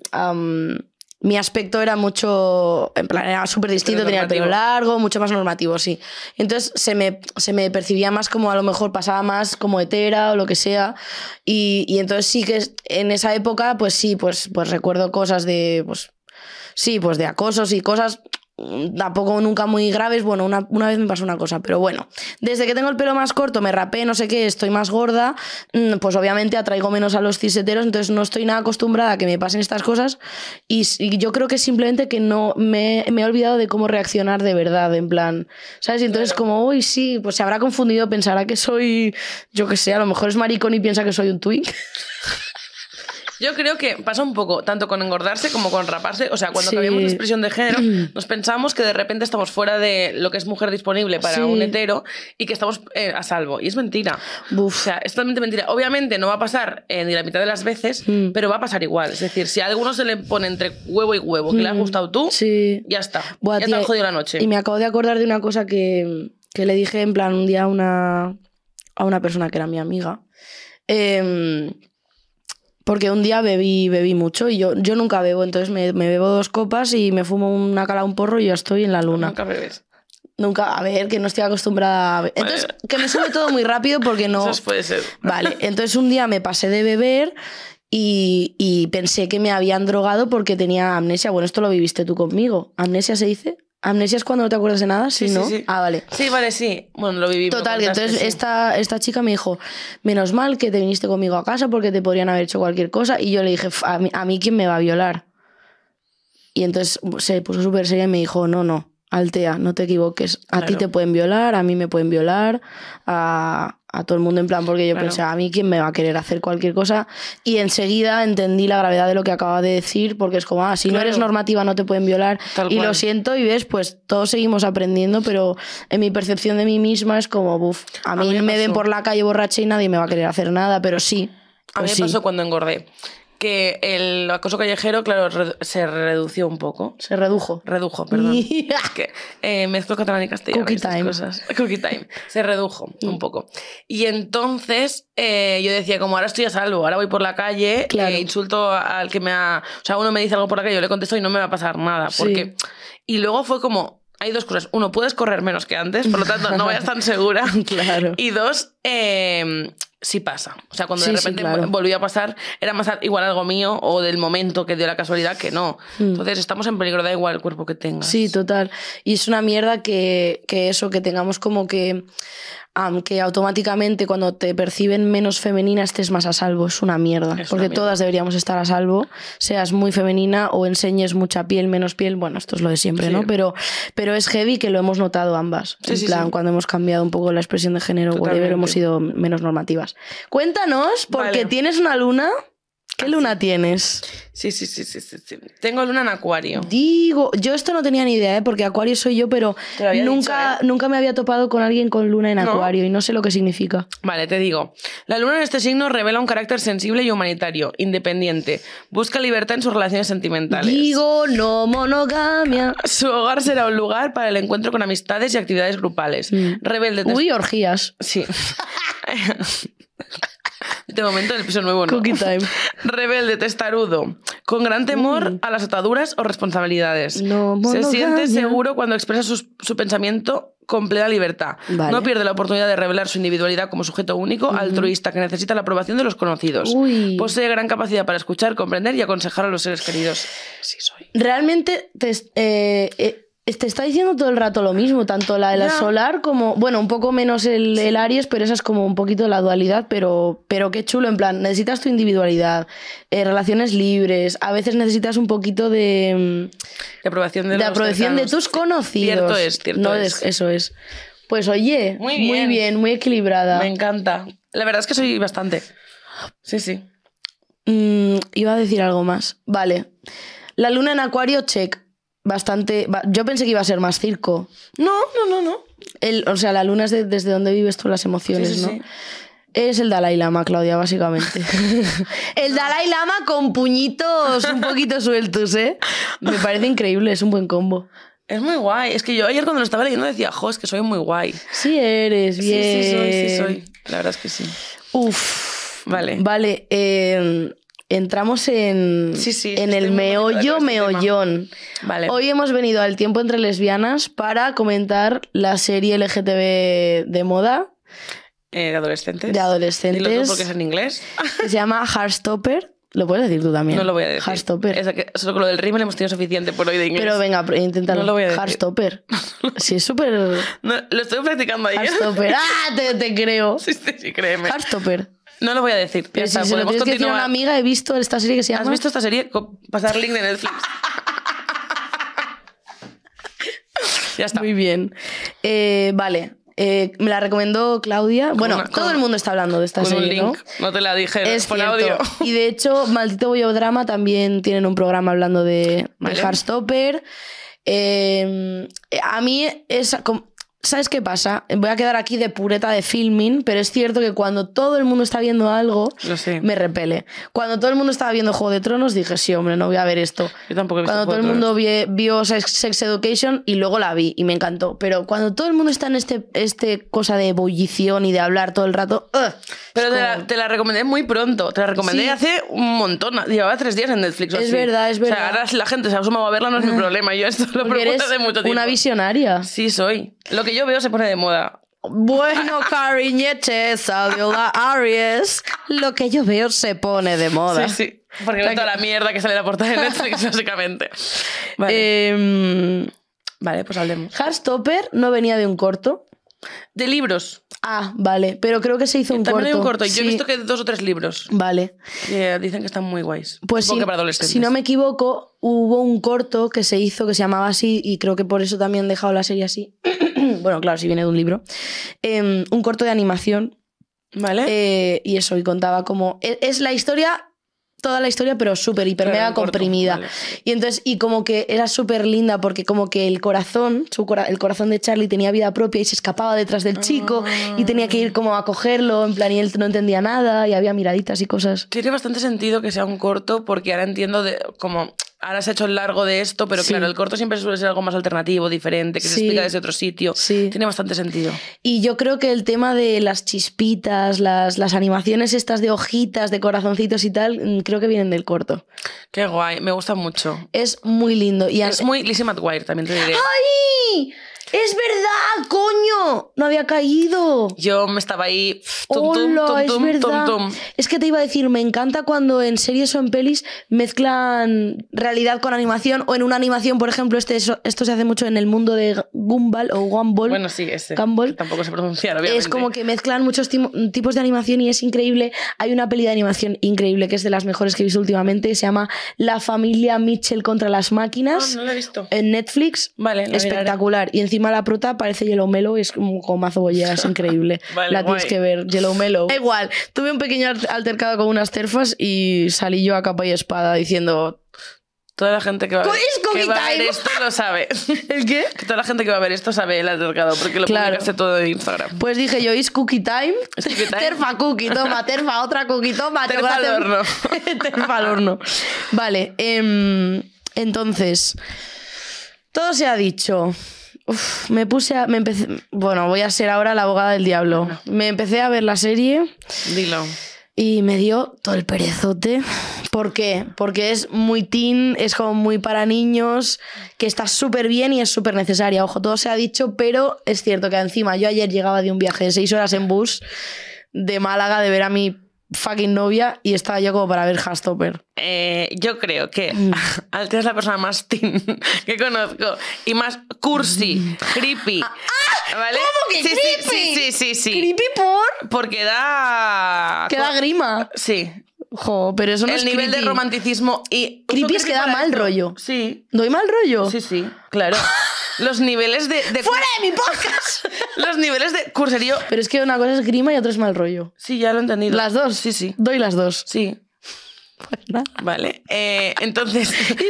mi aspecto era mucho, en plan, era súper distinto, tenía el pelo largo, mucho más normativo, sí. Entonces se me, se me percibía más como a lo mejor pasaba más como etera o lo que sea. Y, y entonces sí que en esa época, pues sí, pues, pues recuerdo cosas de, pues, sí, pues de acosos y cosas tampoco nunca muy graves. Bueno, una, vez me pasó una cosa, pero bueno, desde que tengo el pelo más corto, me rapé, no sé qué, estoy más gorda, mm, pues obviamente atraigo menos a los ciseteros, entonces no estoy nada acostumbrada a que me pasen estas cosas y, yo creo que simplemente que no me, me, he olvidado de cómo reaccionar de verdad, en plan, ¿sabes? Y entonces como, uy, sí, pues se habrá confundido, pensará que soy, yo qué sé, a lo mejor es maricón y piensa que soy un twink. Yo creo que pasa un poco, tanto con engordarse como con raparse. O sea, cuando sí. cambiamos de expresión de género, nos pensamos que de repente estamos fuera de lo que es mujer disponible para un hetero y que estamos eh, a salvo. Y es mentira. O sea, es totalmente mentira. Obviamente no va a pasar eh, ni la mitad de las veces, mm. pero va a pasar igual. Es decir, si a alguno se le pone entre huevo y huevo que le ha mm. gustado tú, ya está. ya te han jodido la noche. Y me acabo de acordar de una cosa que, le dije en plan un día a una, a una persona que era mi amiga. Eh, porque un día bebí, bebí mucho y yo, yo nunca bebo, entonces me, me bebo dos copas y me fumo una cala, un porro y ya estoy en la luna. Nunca bebes. Nunca, a ver, que no estoy acostumbrada a beber. Entonces, que me sube todo muy rápido porque no. Eso puede ser. Vale, entonces un día me pasé de beber y, pensé que me habían drogado porque tenía amnesia. Bueno, esto lo viviste tú conmigo. ¿Amnesia se dice? Amnesia es cuando no te acuerdas de nada, sí, ¿no? Ah, vale. Sí, vale, sí. Bueno, lo viví. Total, entonces esta, esta chica me dijo, menos mal que te viniste conmigo a casa porque te podrían haber hecho cualquier cosa. Y yo le dije, a mí, a mí quién me va a violar. Y entonces se puso súper seria y me dijo, no, no, Altea, no te equivoques. A ti te pueden violar, a mí me pueden violar, a, todo el mundo en plan, porque yo pensaba, a mí quién me va a querer hacer cualquier cosa. Y enseguida entendí la gravedad de lo que acababa de decir, porque es como, ah, si no eres normativa no te pueden violar. y lo siento, y ves, pues todos seguimos aprendiendo, pero en mi percepción de mí misma es como, buf, a mí, me, ven por la calle borracha y nadie me va a querer hacer nada, pero sí. A mí me pasó cuando engordé, que el acoso callejero, claro, se redució un poco. Se redujo. Redujo, perdón. Eh, mezclo catalán y castellano. Cookie time. Cosas. Cookie time. Se redujo mm. un poco. Y entonces eh, yo decía, como ahora estoy a salvo, ahora voy por la calle, eh, insulto al que me ha... O sea, uno me dice algo por la calle, yo le contesto y no me va a pasar nada. Porque... Y luego fue como, hay dos cosas. Uno, puedes correr menos que antes, por lo tanto, no vayas tan segura. claro. Y dos, eh, sí pasa. O sea, cuando de repente volvió a pasar, era más igual algo mío o del momento que dio la casualidad que no. Hmm. Entonces estamos en peligro, da igual el cuerpo que tenga. Sí, total. Y es una mierda que, que eso, que tengamos como que que automáticamente cuando te perciben menos femenina estés más a salvo. Es una mierda. porque todas deberíamos estar a salvo, seas muy femenina o enseñes mucha piel, menos piel. Bueno, esto es lo de siempre, ¿no? Pero, pero es heavy que lo hemos notado ambas. en plan, cuando hemos cambiado un poco la expresión de género, whatever, hemos sido menos normativas. Cuéntanos, porque tienes una luna. ¿Qué luna tienes? Sí, sí, sí, sí, Tengo luna en Acuario. Digo, yo esto no tenía ni idea, ¿eh? porque Acuario soy yo, pero nunca, ¿eh? nunca me había topado con alguien con luna en Acuario y no sé lo que significa. Vale, te digo. La luna en este signo revela un carácter sensible y humanitario, independiente. Busca libertad en sus relaciones sentimentales. Digo, no monogamia. Su hogar será un lugar para el encuentro con amistades y actividades grupales. Mm. Uy, orgías. Sí. De este momento el piso nuevo no. Cookie time. Rebelde, testarudo, con gran temor a las ataduras o responsabilidades. No, Se siente seguro cuando expresa su, pensamiento con plena libertad. No pierde la oportunidad de revelar su individualidad como sujeto único, altruista, que necesita la aprobación de los conocidos. Posee gran capacidad para escuchar, comprender y aconsejar a los seres queridos. Sí, soy. Realmente eh, eh, te está diciendo todo el rato lo mismo, tanto la de la solar como, bueno, un poco menos el, Aries, pero esa es como un poquito la dualidad, pero, pero qué chulo, en plan, necesitas tu individualidad, eh, relaciones libres, a veces necesitas un poquito de... Mm, de aprobación de, aprobación de tus conocidos. Cierto es, cierto es. Eso es. Pues oye, muy bien. muy equilibrada. Me encanta. La verdad es que soy bastante. Sí, sí. Mm, iba a decir algo más. Vale. La luna en acuario, check bastante. Yo pensé que iba a ser más circo. No, no, no, no. o sea, la luna es desde donde vives tú las emociones, ¿no? Es el Dalai Lama, Claudia, básicamente. el Dalai Lama con puñitos un poquito sueltos, ¿eh? Me parece increíble, es un buen combo. Es muy guay. Es que yo ayer cuando lo estaba leyendo decía, jo, que soy muy guay. Sí eres, bien. Sí, sí soy, sí soy. La verdad es que sí. Uf. Vale. Vale. Eh, entramos en, en el meollo este meollón. Hoy hemos venido al tiempo entre lesbianas para comentar la serie LGTB de moda. Eh, de adolescentes. De adolescentes. Dilo tú porque es en inglés. Se llama Heartstopper. Lo puedes decir tú también. No lo voy a decir. Heartstopper. que, solo con lo del rímel hemos tenido suficiente por hoy de inglés. Pero venga, inténtalo. No lo voy a decir. Heartstopper. sí, es súper... No, lo estoy practicando ahí. Heartstopper. ¡Ah! Te, te creo. Sí, sí, sí, créeme. Heartstopper. No lo voy a decir. Pero si se lo una amiga, he visto esta serie que se llama... ¿Has visto esta serie? Pasar link de Netflix. ya está. Muy bien. Eh, vale. Eh, me la recomendó Claudia. Bueno, todo el mundo está hablando de esta con serie. Un link. ¿no? te la dije es por Y de hecho, Maldito Drama también tienen un programa hablando de My Heartstopper. Eh, a mí es, ¿Sabes qué pasa? Voy a quedar aquí de pureta de filming, pero es cierto que cuando todo el mundo está viendo algo, me repele. Cuando todo el mundo estaba viendo Juego de Tronos, dije, sí, hombre, no voy a ver esto. Yo tampoco he visto Cuando todo el mundo vio Sex, Education y luego la vi y me encantó. Pero cuando todo el mundo está en este, este cosa de ebullición y de hablar todo el rato, Pero te la, recomendé muy pronto. Te la recomendé hace un montón. Llevaba tres días en Netflix. Es verdad, es O sea, verdad. ahora la gente se ha sumado a verla, no es mi problema. Yo esto lo pregunto mucho tiempo. una visionaria. Sí, soy. Lo yo veo se pone de moda. Bueno, cariñetes, la Aries, lo que yo veo se pone de moda. Sí, sí. Porque toda la mierda que sale en la portada de Netflix, básicamente. Vale. Em, vale, pues hablemos. Heartstopper no venía de un corto. De libros. Ah, vale. Pero creo que se hizo un corto. También de un corto. y Yo he visto que dos o tres libros. Vale. dicen que están muy guays. Pues sí. Si, si no me equivoco, hubo un corto que se hizo que se llamaba así y creo que por eso también he dejado la serie así bueno, claro, si viene de un libro, em, un corto de animación. ¿Vale? Eh, y eso, y contaba como. E, es la historia toda la historia, pero súper, hiper, mega comprimida. Y entonces, y como que era súper linda porque como que el corazón, el corazón de Charlie tenía vida propia y se escapaba detrás del chico y tenía que ir como a cogerlo, en plan, y él no entendía nada y había miraditas y cosas. Tiene bastante sentido que sea un corto porque ahora entiendo de, como ahora se ha hecho el largo de esto, pero claro, el corto siempre suele ser algo más alternativo, diferente, que se explica desde otro sitio. Sí. Tiene bastante sentido. Y yo creo que el tema de las chispitas, las, las animaciones estas de hojitas, de corazoncitos y tal, mm, creo que vienen del corto. Qué guay, me gusta mucho. Es muy lindo. Y es muy Lizzie McGuire, también te diré. ¡Ay! ¡Es verdad, coño! No había caído. Yo me estaba ahí. es verdad. Es que te iba a decir, me encanta cuando en series o en pelis mezclan realidad con animación. O en una animación, por ejemplo, este, esto se hace mucho en el mundo de Gumball o Gumball. Bueno, sí, ese. Gumball. Tampoco se pronuncia, obviamente. Es como que mezclan muchos tipos de animación y es increíble. Hay una peli de animación increíble que es de las mejores que he visto últimamente. Se llama La familia Mitchell contra las máquinas. Ah, no la he visto. En Netflix. Vale, Espectacular. Y encima mala prota parece Yellow Mellow y es como mazo bollera, es increíble. la tienes que ver, Yellow Mellow. Igual, tuve un pequeño altercado con unas terfas y salí yo a capa y espada diciendo... Toda la gente que va, a ver, esto lo sabe. ¿El qué? Que toda la gente que va a ver esto sabe el altercado, porque lo claro. publicaste todo en Instagram. Pues dije yo, ¿es cookie time? terfa cookie, toma, terfa otra cookie, toma. Terfa al horno. terfa al horno. Vale, em, entonces, todo se ha dicho me puse a. Me empecé, bueno, voy a ser ahora la abogada del diablo. Me empecé a ver la serie. Dilo. Y me dio todo el perezote. ¿Por qué? Porque es muy teen, es como muy para niños, que está súper bien y es súper necesaria. Ojo, todo se ha dicho, pero es cierto que encima yo ayer llegaba de un viaje de seis horas en bus de Málaga de ver a mi fucking novia y estaba yo como para ver Hastopper. Eh, yo creo que mm. Altea es la persona más teen que conozco y más cursi, mm. creepy. Ah, ah, ¿Vale? ¿Cómo que Sí, sí, sí, sí, sí. ¿Creepy por? Porque da... Que da grima. Sí pero eso no El nivel de romanticismo y. Creepy es que da mal rollo. Sí. ¿Doy mal rollo? Sí, sí, claro. Los niveles de. ¡Fuera de mi podcast! los niveles de curserío. Pero es que una cosa es grima y otra es mal rollo. Sí, ya lo he entendido. ¿Las dos? Sí, sí. Doy las dos. Sí. Pues vale. Eh, entonces. time?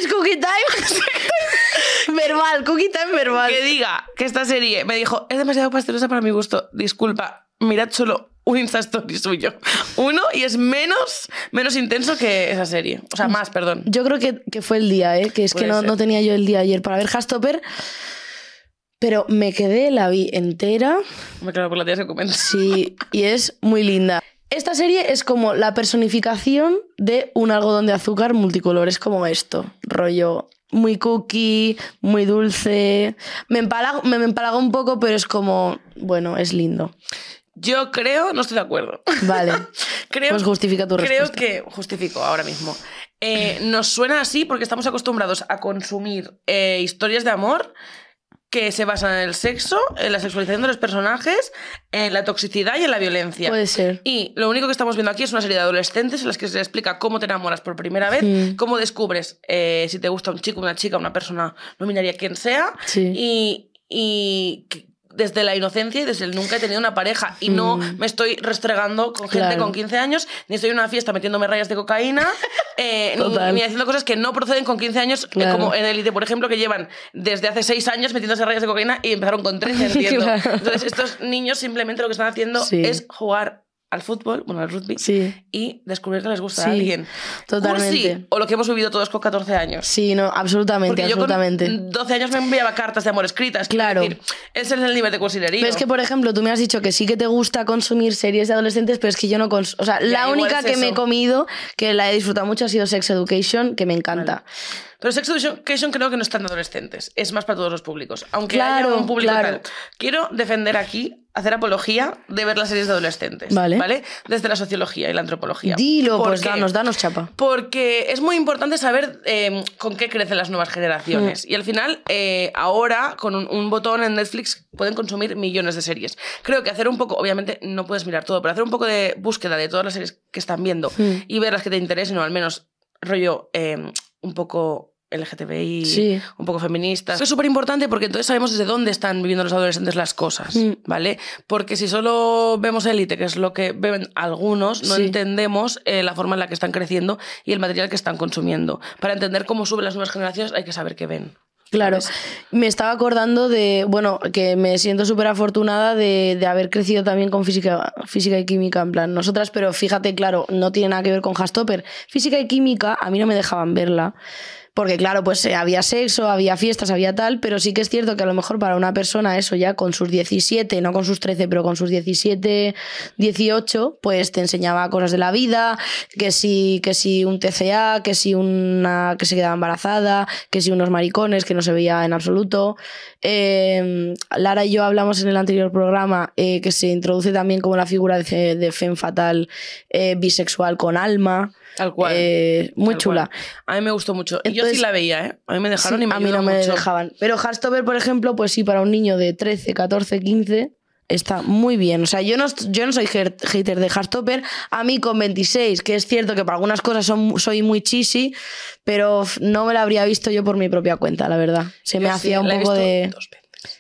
verbal, cuquita en verbal. Que diga que esta serie me dijo, es demasiado pastelosa para mi gusto, disculpa, mirad solo un Insta Story suyo. Uno y es menos, menos intenso que esa serie. O sea, más, perdón. Yo creo que, fue el día, ¿eh? que es que no, tenía yo el día ayer para ver Hastopper. Pero me quedé, la vi entera. Me quedo por la tía se comenta. Sí, y es muy linda. Esta serie es como la personificación de un algodón de azúcar multicolor. Es como esto, rollo muy cookie, muy dulce. Me empalago, me, un poco, pero es como, bueno, es lindo. Yo creo, no estoy de acuerdo. Vale. creo, pues justifica tu respuesta. Creo que, justifico ahora mismo. Eh, nos suena así porque estamos acostumbrados a consumir eh, historias de amor que se basan en el sexo, en la sexualización de los personajes, en la toxicidad y en la violencia. Puede ser. Y lo único que estamos viendo aquí es una serie de adolescentes en las que se explica cómo te enamoras por primera vez, cómo descubres eh, si te gusta un chico, una chica, una persona, no nominaria, quien sea, sí. y, y desde la inocencia y desde el nunca he tenido una pareja. Y no mm. me estoy restregando con gente con 15 años, ni estoy en una fiesta metiéndome rayas de cocaína, eh, ni, haciendo cosas que no proceden con 15 años, eh, como en Elite, por ejemplo, que llevan desde hace 6 años metiéndose rayas de cocaína y empezaron con 13, entiendo. Entonces, estos niños simplemente lo que están haciendo es jugar al fútbol, bueno, al rugby, y descubrir que les gusta a alguien. o lo que hemos vivido todos con 14 años. Sí, no, absolutamente, Porque 12 años me enviaba cartas de amor escritas. Claro. ese es el nivel de cursilería. Pero es que, por ejemplo, tú me has dicho que sí que te gusta consumir series de adolescentes, pero es que yo no O sea, la única que me he comido, que la he disfrutado mucho, ha sido Sex Education, que me encanta. Pero Sex Education creo que no es tan adolescentes, es más para todos los públicos. Aunque claro, haya un público Quiero defender aquí hacer apología de ver las series de adolescentes. Vale. ¿vale? Desde la sociología y la antropología. Dilo, pues danos, danos chapa. Porque es muy importante saber em, con qué crecen las nuevas generaciones. Mm. Y al final, eh, ahora, con un, botón en Netflix, pueden consumir millones de series. Creo que hacer un poco, obviamente no puedes mirar todo, pero hacer un poco de búsqueda de todas las series que están viendo mm. y ver las que te interesen o al menos rollo em, un poco LGTBI, un poco feministas. Es súper importante porque entonces sabemos desde dónde están viviendo los adolescentes las cosas, mm. ¿vale? Porque si solo vemos élite, que es lo que ven algunos, no entendemos eh, la forma en la que están creciendo y el material que están consumiendo. Para entender cómo suben las nuevas generaciones hay que saber qué ven. Claro, me estaba acordando de, bueno, que me siento súper afortunada de, haber crecido también con física, física y química, en plan, nosotras, pero fíjate, claro, no tiene nada que ver con Hastopper. Física y química, a mí no me dejaban verla porque claro, pues eh, había sexo, había fiestas, había tal, pero sí que es cierto que a lo mejor para una persona eso ya con sus 17, no con sus 13, pero con sus 17, 18, pues te enseñaba cosas de la vida, que si, que si un TCA, que si una que se quedaba embarazada, que si unos maricones, que no se veía en absoluto. Em, Lara y yo hablamos en el anterior programa eh, que se introduce también como la figura de, de fem fatal eh, bisexual con alma. Tal cual. Eh, muy chula. A mí me gustó mucho. yo sí la veía, ¿eh? A mí me dejaron y me A mí no me dejaban. Pero Hardstopper por ejemplo, pues sí, para un niño de 13, 14, 15 está muy bien. O sea, yo no, yo no soy hater de Hardstopper. A mí con 26, que es cierto que para algunas cosas soy muy chisi, pero no me la habría visto yo por mi propia cuenta, la verdad. Se me hacía un poco de... Dos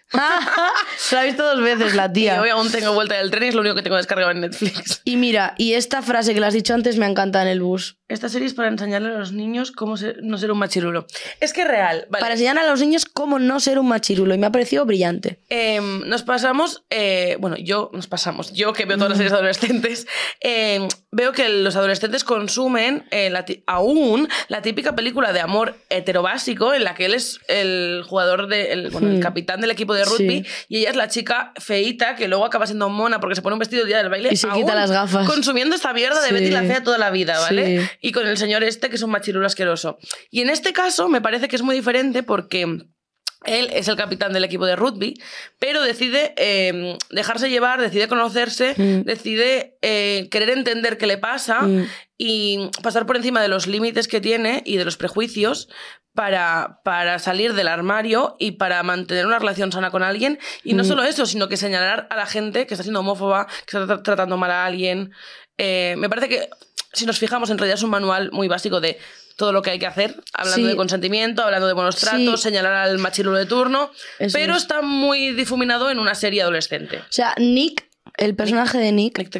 Se la ha visto dos veces la tía. Y hoy aún tengo vuelta del tren y es lo único que tengo descargado en Netflix. Y mira, y esta frase que le has dicho antes me encanta en el bus. Esta serie es para enseñarle a los niños cómo no ser un machirulo. Es que real. Para enseñar a los niños cómo no ser un machirulo. Y me ha parecido brillante. Em, nos pasamos, eh, bueno, yo nos pasamos, yo que veo todas las series adolescentes, em, veo que los adolescentes consumen eh, aún la típica película de amor heterobásico en la que él es el jugador, de, el, hmm. capitán del equipo de rugby y ella es la chica feíta que luego acaba siendo mona porque se pone un vestido el día del baile y se quita las gafas. Consumiendo esta mierda de Betty la fea toda la vida, ¿vale? Y con el señor este que es un machirulo asqueroso. Y en este caso me parece que es muy diferente porque él es el capitán del equipo de rugby, pero decide em, dejarse llevar, decide conocerse, mm. decide eh, querer entender qué le pasa mm. y pasar por encima de los límites que tiene y de los prejuicios para, para, salir del armario y para mantener una relación sana con alguien. Y no mm. solo eso, sino que señalar a la gente que está siendo homófoba, que está tratando mal a alguien. Eh, me parece que si nos fijamos, en realidad es un manual muy básico de todo lo que hay que hacer, hablando de consentimiento, hablando de buenos tratos, señalar al machirulo de turno, pero está muy difuminado en una serie adolescente. O sea, Nick el personaje de Nick.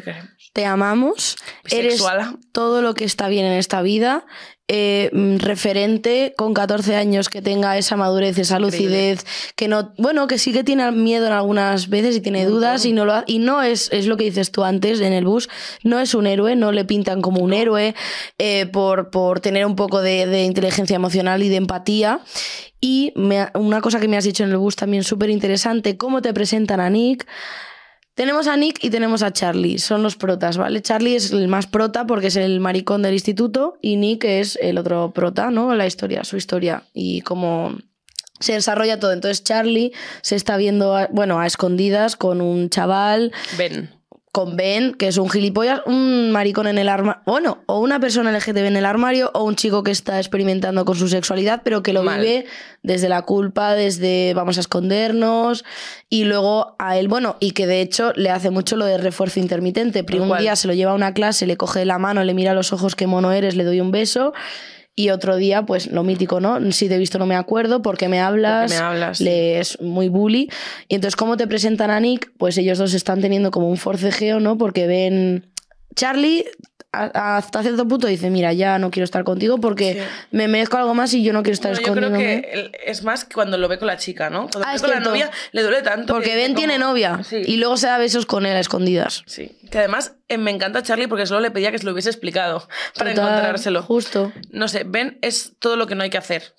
te amamos. Eres todo lo que está bien en esta vida. Eh, mm, referente con 14 años que tenga esa madurez, esa lucidez, que no, bueno, que sí que tiene miedo en algunas veces y tiene dudas y no lo y no es, es lo que dices tú antes en el bus, no es un héroe, no le pintan como un héroe eh, por, por tener un poco de, inteligencia emocional y de empatía. Y una cosa que me has dicho en el bus también súper interesante, cómo te presentan a Nick, tenemos a Nick y tenemos a Charlie, son los protas, ¿vale? Charlie es el más prota porque es el maricón del instituto y Nick es el otro prota, ¿no? La historia, su historia y cómo se desarrolla todo. Entonces Charlie se está viendo, bueno, a escondidas con un chaval. Ben con Ben, que es un gilipollas, un maricón en el armario, bueno, o una persona LGTB en el armario, o un chico que está experimentando con su sexualidad, pero que lo vive desde la culpa, desde vamos a escondernos, y luego a él, bueno, y que de hecho le hace mucho lo de refuerzo intermitente, primero un día se lo lleva a una clase, le coge la mano, le mira a los ojos, qué mono eres, le doy un beso, y otro día, pues lo mítico, ¿no? Si te he visto no me acuerdo, porque me hablas, me hablas le es muy bully. Y entonces, ¿cómo te presentan a Nick? Pues ellos dos están teniendo como un forcejeo, ¿no? Porque ven... Charlie hasta cierto punto dice, mira, ya no quiero estar contigo porque me merezco algo más y yo no quiero estar escondido. Yo creo que es más que cuando lo ve con la chica, ¿no? Cuando ah, con la novia le duele tanto. Porque Ben tiene novia y luego se da besos con él a escondidas. Sí. Que además eh, me encanta Charlie porque solo le pedía que se lo hubiese explicado para encontrárselo. Justo. No sé, ven es todo lo que no hay que hacer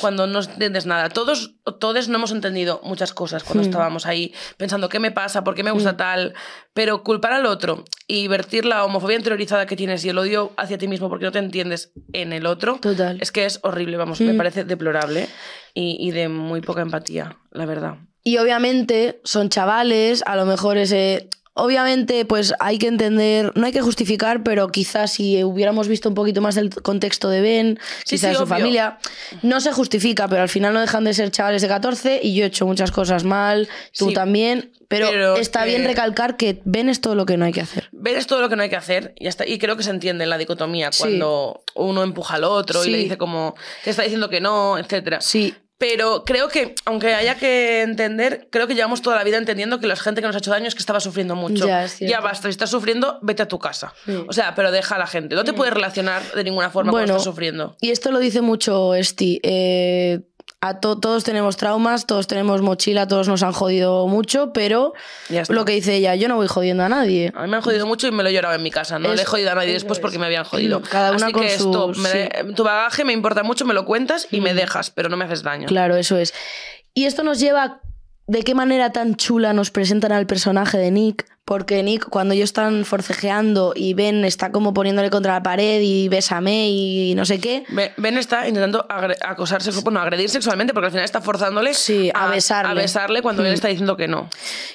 cuando, no entiendes nada. Todos, todos no hemos entendido muchas cosas cuando hmm. estábamos ahí pensando qué me pasa, por qué me gusta hmm. tal. Pero culpar al otro y vertir la homofobia interiorizada que tienes y el odio hacia ti mismo porque no te entiendes en el otro. Es que es horrible, vamos, me hmm. parece deplorable y, y de muy poca empatía, la verdad. Y obviamente son chavales, a lo mejor ese Obviamente, pues hay que entender, no hay que justificar, pero quizás si hubiéramos visto un poquito más el contexto de Ben, quizás su familia, no se justifica, pero al final no dejan de ser chavales de 14 y yo he hecho muchas cosas mal, tú también, pero, está bien recalcar que Ben es todo lo que no hay que hacer. Ben es todo lo que no hay que hacer y, creo que se entiende en la dicotomía cuando uno empuja al otro y le dice como, que está diciendo que no, etc. Sí, pero creo que, aunque haya que entender, creo que llevamos toda la vida entendiendo que la gente que nos ha hecho daño es que estaba sufriendo mucho. Ya, basta, si estás sufriendo, vete a tu casa. O sea, pero deja a la gente. No te mm. puedes relacionar de ninguna forma cuando estás sufriendo. Y esto lo dice mucho Esti. Eh, todos tenemos traumas, todos tenemos mochila, todos nos han jodido mucho, pero lo que dice ella, yo no voy jodiendo a nadie. A mí me han jodido mucho y me lo he llorado en mi casa, no le he jodido a nadie después porque me habían jodido. Cada una Así que esto, tu bagaje me importa mucho, me lo cuentas y me mm. dejas, pero no me haces daño. Claro, eso es. Y esto nos lleva a de qué manera tan chula nos presentan al personaje de Nick, porque Nick cuando ellos están forcejeando y Ben está como poniéndole contra la pared y bésame y no sé qué. Ben está intentando acosarse, bueno, agredir sexualmente porque al final está forzándole a, besarle. a, besarle. cuando él hmm. está diciendo que no.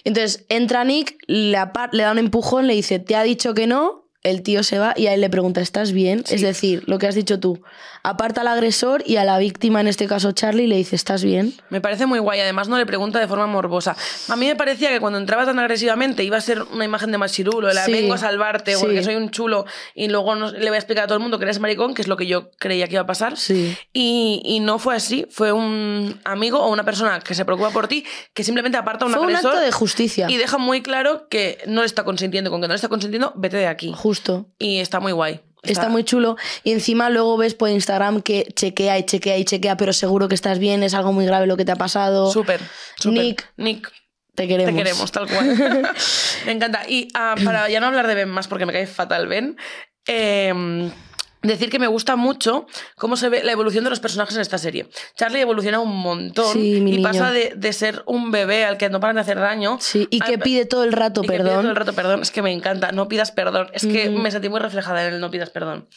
Entonces entra Nick, le, da un empujón, le dice, te ha dicho que no, el tío se va y a él le pregunta, ¿estás bien? Es decir, lo que has dicho tú, aparta al agresor y a la víctima, en este caso Charlie, le dice, ¿estás bien? Me parece muy guay, además no le pregunta de forma morbosa. A mí me parecía que cuando entraba tan agresivamente iba a ser una imagen de machirulo, la vengo a salvarte porque que soy un chulo y luego le voy a explicar a todo el mundo que eres maricón, que es lo que yo creía que iba a pasar. Sí. Y, no fue así, fue un amigo o una persona que se preocupa por ti que simplemente aparta a un fue agresor. Un acto de justicia. Y deja muy claro que no le está consintiendo, con que no le está consintiendo, vete de aquí. Justo. Y está muy guay. Está, muy chulo. Y encima luego ves por Instagram que chequea y chequea y chequea, pero seguro que estás bien, es algo muy grave lo que te ha pasado. Súper. Nick. Nick. Te queremos. Te queremos, tal cual. me encanta. Y ah, para ya no hablar de Ben más, porque me cae fatal Ben. Eh, decir que me gusta mucho cómo se ve la evolución de los personajes en esta serie. Charlie evoluciona un montón y pasa de, ser un bebé al que no paran de hacer daño. y que pide todo el rato perdón. todo el rato perdón, es que me encanta, no pidas perdón, es que mm. me sentí muy reflejada en él, no pidas perdón.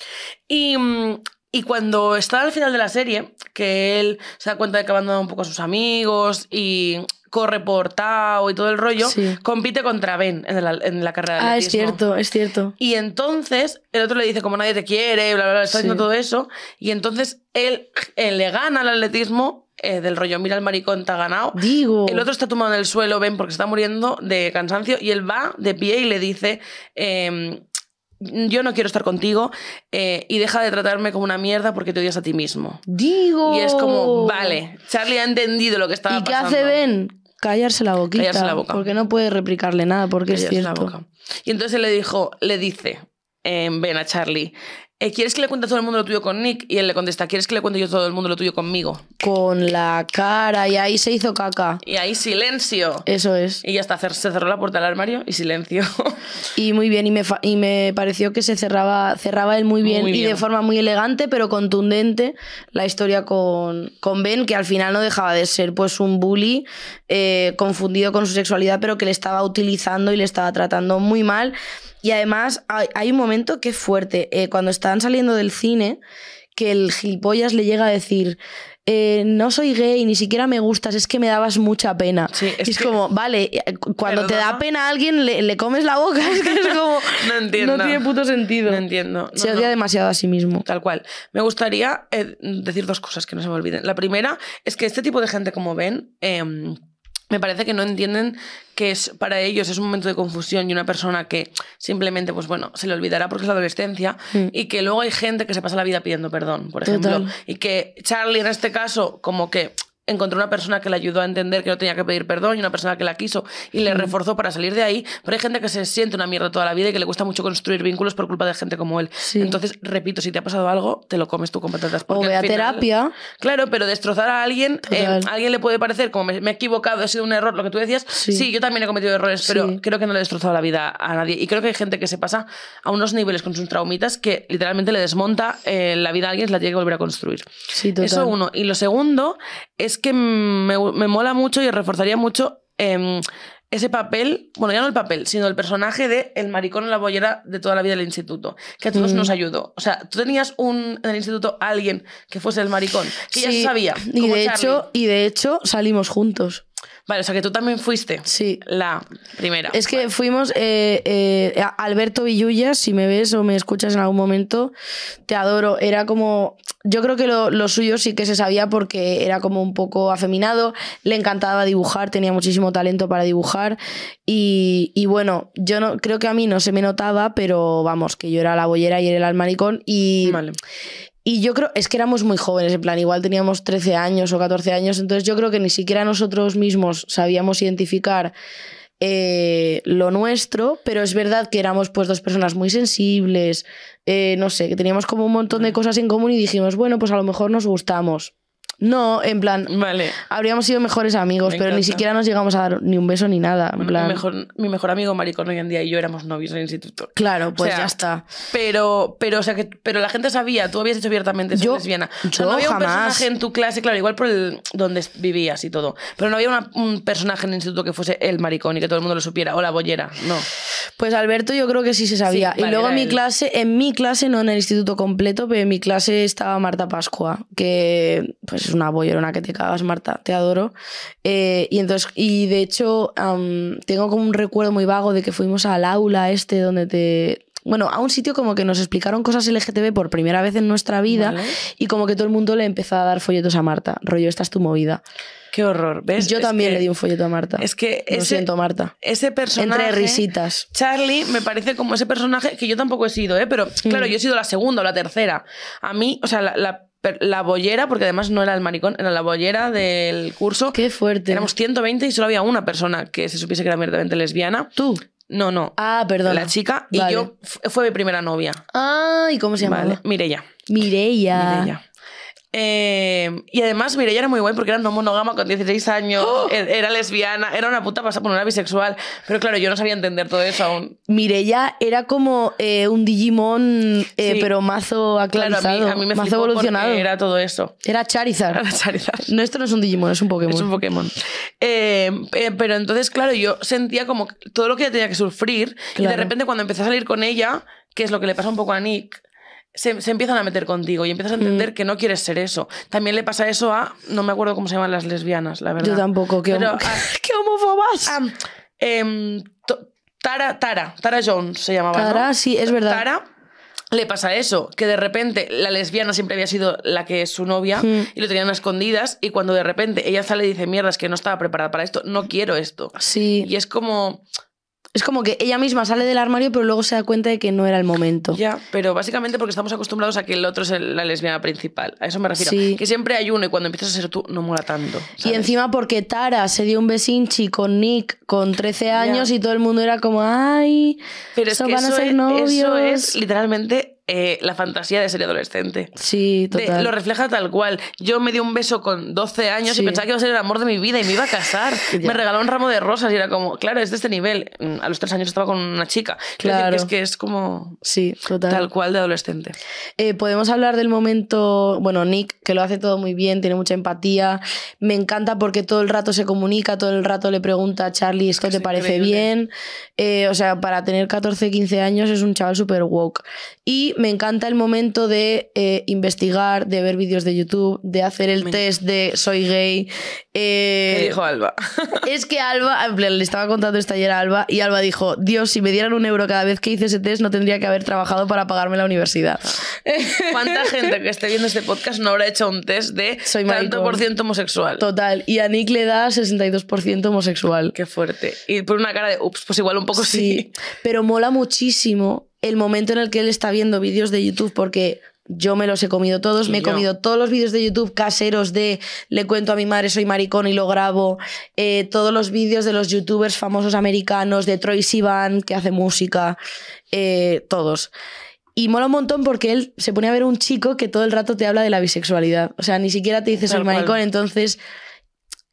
Y mm, y cuando está al final de la serie, que él se da cuenta de que abandonado un poco a sus amigos y corre y todo el rollo, compite contra Ben en la, carrera de Ah, es cierto, es cierto. Y entonces el otro le dice, como nadie te quiere, bla, bla, bla, está haciendo todo eso. Y entonces él, eh, le gana al atletismo eh, del rollo, mira el maricón, te ha ganado. Digo. El otro está tumbado en el suelo, Ben, porque está muriendo de cansancio. Y él va de pie y le dice, em, yo no quiero estar contigo eh, y deja de tratarme como una mierda porque te odias a ti mismo. Digo. Y es como, vale, Charlie ha entendido lo que estaba pasando. ¿Y qué hace Ben? Callarse la boquita. boca. Porque no puede replicarle nada, porque es cierto. La boca. Y entonces le dijo, le dice, eh, Ben a Charlie, eh, ¿quieres que le cuente todo el mundo lo tuyo con Nick? Y él le contesta, ¿quieres que le cuente yo todo el mundo lo tuyo conmigo? Con la cara, y ahí se hizo caca. Y ahí silencio. Eso es. Y ya está, se cerró la puerta del armario y silencio. y muy bien, y me, y me pareció que se cerraba, cerraba él muy bien, y de forma muy elegante, pero contundente, la historia con, con Ben, que al final no dejaba de ser pues un bully eh, confundido con su sexualidad, pero que le estaba utilizando y le estaba tratando muy mal. Y además hay, un momento que es fuerte, eh, cuando están saliendo del cine, que el gilipollas le llega a decir, eh, no soy gay, ni siquiera me gustas, es que me dabas mucha pena. es, y es como, vale, eh, cuando te da pena a alguien le, comes la boca, es que es como... no entiendo. No tiene puto sentido. No entiendo. se odia demasiado a sí mismo. Tal cual. Me gustaría decir dos cosas que no se me olviden. La primera es que este tipo de gente, como ven, em, me parece que no entienden que es para ellos es un momento de confusión y una persona que simplemente pues bueno se le olvidará porque es la adolescencia mm. y que luego hay gente que se pasa la vida pidiendo perdón por ejemplo y que Charlie en este caso como que encontró una persona que le ayudó a entender que no tenía que pedir perdón y una persona que la quiso y le mm. reforzó para salir de ahí. Pero hay gente que se siente una mierda toda la vida y que le gusta mucho construir vínculos por culpa de gente como él. Entonces, repito, si te ha pasado algo, te lo comes tú con patatas. o ve a terapia. Claro, pero destrozar a alguien, eh, a alguien le puede parecer como me, he equivocado, ha sido un error, lo que tú decías. Sí, yo también he cometido errores, pero creo que no le he destrozado la vida a nadie. Y creo que hay gente que se pasa a unos niveles con sus traumitas que literalmente le desmonta eh, la vida a alguien, y la tiene que volver a construir. Total. Eso uno. Y lo segundo es que me, mola mucho y reforzaría mucho em, ese papel, bueno, ya no el papel, sino el personaje de el maricón en la boyera de toda la vida del instituto, que a todos mm. nos ayudó. O sea, tú tenías en el instituto alguien que fuese el maricón, que ya sabía. Y de, hecho, y de hecho salimos juntos. Vale, o sea que tú también fuiste. Sí. La primera. Es que fuimos, eh, eh, Alberto Villuya, si me ves o me escuchas en algún momento, te adoro. Era como, yo creo que lo, suyo sí que se sabía porque era como un poco afeminado, le encantaba dibujar, tenía muchísimo talento para dibujar y, bueno, yo no creo que a mí no se me notaba, pero vamos, que yo era la bollera y él era el maricón y... Y yo creo, es que éramos muy jóvenes, en plan, igual teníamos 13 años o 14 años, entonces yo creo que ni siquiera nosotros mismos sabíamos identificar eh, lo nuestro, pero es verdad que éramos pues dos personas muy sensibles, eh, no sé, que teníamos como un montón de cosas en común y dijimos, bueno, pues a lo mejor nos gustamos. No, en plan. Vale. Habríamos sido mejores amigos, pero ni siquiera nos llegamos a dar ni un beso ni nada. Mi, mejor, mi mejor amigo maricón hoy en día y yo éramos novios en el instituto. Claro, pues ya está. Pero, pero, o sea, que, pero la gente sabía, tú habías hecho abiertamente eso, lesbiana. Yo no había un personaje en tu clase, claro, igual por el donde vivías y todo. Pero no había un personaje en el instituto que fuese el maricón y que todo el mundo lo supiera. O la bollera, no. Pues Alberto, yo creo que sí se sabía. y luego en mi clase, en mi clase, no en el instituto completo, pero en mi clase estaba Marta Pascua, que pues es una que te cagas, Marta, te adoro. Eh, y, entonces, y de hecho, tengo como un recuerdo muy vago de que fuimos al aula este donde te, bueno, a un sitio como que nos explicaron cosas LGTB por primera vez en nuestra vida y como que todo el mundo le empezó a dar folletos a Marta. Rollo, esta es tu movida. Qué horror, ¿ves? Yo también le di un folleto a Marta. Es que Lo siento, Marta. Ese personaje... Entre risitas. Charlie me parece como ese personaje que yo tampoco he sido, ¿eh? Pero mm. claro, yo he sido la segunda o la tercera. A mí, o sea, la, la la bollera, porque además no era el maricón, era la bollera del curso. Qué fuerte. Éramos 120 y solo había una persona que se supiese que era abiertamente lesbiana. ¿Tú? No, no. Ah, perdón. La chica. Y yo fue mi primera novia. Ah, ¿y cómo se llamaba? Vale. Mireya Mireya. Em, y además, mire, era muy guay porque era no monógama con 16 años, ¡Oh! er, era lesbiana, era una puta pasada por una bisexual. Pero claro, yo no sabía entender todo eso aún. Mirella era como eh, un Digimon, eh, pero mazo aclarado, a mí, me mazo evolucionado. Era todo eso. Era Charizard. No, esto no es un Digimon, es un Pokémon. Es un Pokémon. Em, eh, pero entonces, claro, yo sentía como todo lo que tenía que sufrir. Y de repente, cuando empecé a salir con ella, que es lo que le pasa un poco a Nick, se, empiezan a meter contigo y empiezas a entender mm. que no quieres ser eso. También le pasa eso a, no me acuerdo cómo se llaman las lesbianas, la verdad. Yo tampoco, qué, ah, ¿qué homófobas. Ah, em, Tara, Tara, Tara Jones se llamaba. Tara, sí, es verdad. Tara le pasa eso, que de repente la lesbiana siempre había sido la que es su novia mm. y lo tenían escondidas y cuando de repente ella sale y dice, mierda, es que no estaba preparada para esto, no quiero esto. Sí. Y es como es como que ella misma sale del armario, pero luego se da cuenta de que no era el momento. Ya, pero básicamente porque estamos acostumbrados a que el otro es la lesbiana principal. A eso me refiero. Que siempre hay uno y cuando empiezas a ser tú no mola tanto. Y encima porque Tara se dio un besinchi con Nick con 13 años y todo el mundo era como, ay, pero van a ser e, novios. eso es literalmente eh, la fantasía de ser adolescente. Sí, lo refleja tal cual. Yo me di un beso con 12 años y pensaba que iba a ser el amor de mi vida y me iba a casar. me regaló un ramo de rosas y era como, claro, es de este nivel. Mm, a los 3 años estaba con una chica. Claro. es que es como. Sí, Tal cual de adolescente. Eh, podemos hablar del momento. Bueno, Nick, que lo hace todo muy bien, tiene mucha empatía. Me encanta porque todo el rato se comunica, todo el rato le pregunta a Charlie, ¿esto te parece bien? Eh, o sea, para tener 14, 15 años es un chaval súper woke. Y me encanta el momento de eh, investigar, de ver vídeos de YouTube, de hacer el test de soy gay. ¿Qué eh, dijo Alba? es que Alba, le estaba contando esta ayer a Alba y Alba dijo, Dios, si me dieran un euro cada vez que hice ese test no tendría que haber trabajado para pagarme la universidad. ¿Cuánta gente que esté viendo este podcast no habrá hecho un test de soy tanto por ciento homosexual? Total. Y a Nick le da 62% homosexual. Qué fuerte. Y por una cara de, ups, pues igual un poco sí. sí. Pero mola muchísimo el momento en el que él está viendo vídeos de YouTube porque yo me los he comido todos, me he comido todos los vídeos de YouTube caseros de le cuento a mi madre soy maricón y lo grabo, eh, todos los vídeos de los youtubers famosos americanos, de Troy Sivan que hace música, eh, todos. Y mola un montón porque él se pone a ver un chico que todo el rato te habla de la bisexualidad. O sea, ni siquiera te dice soy maricón, entonces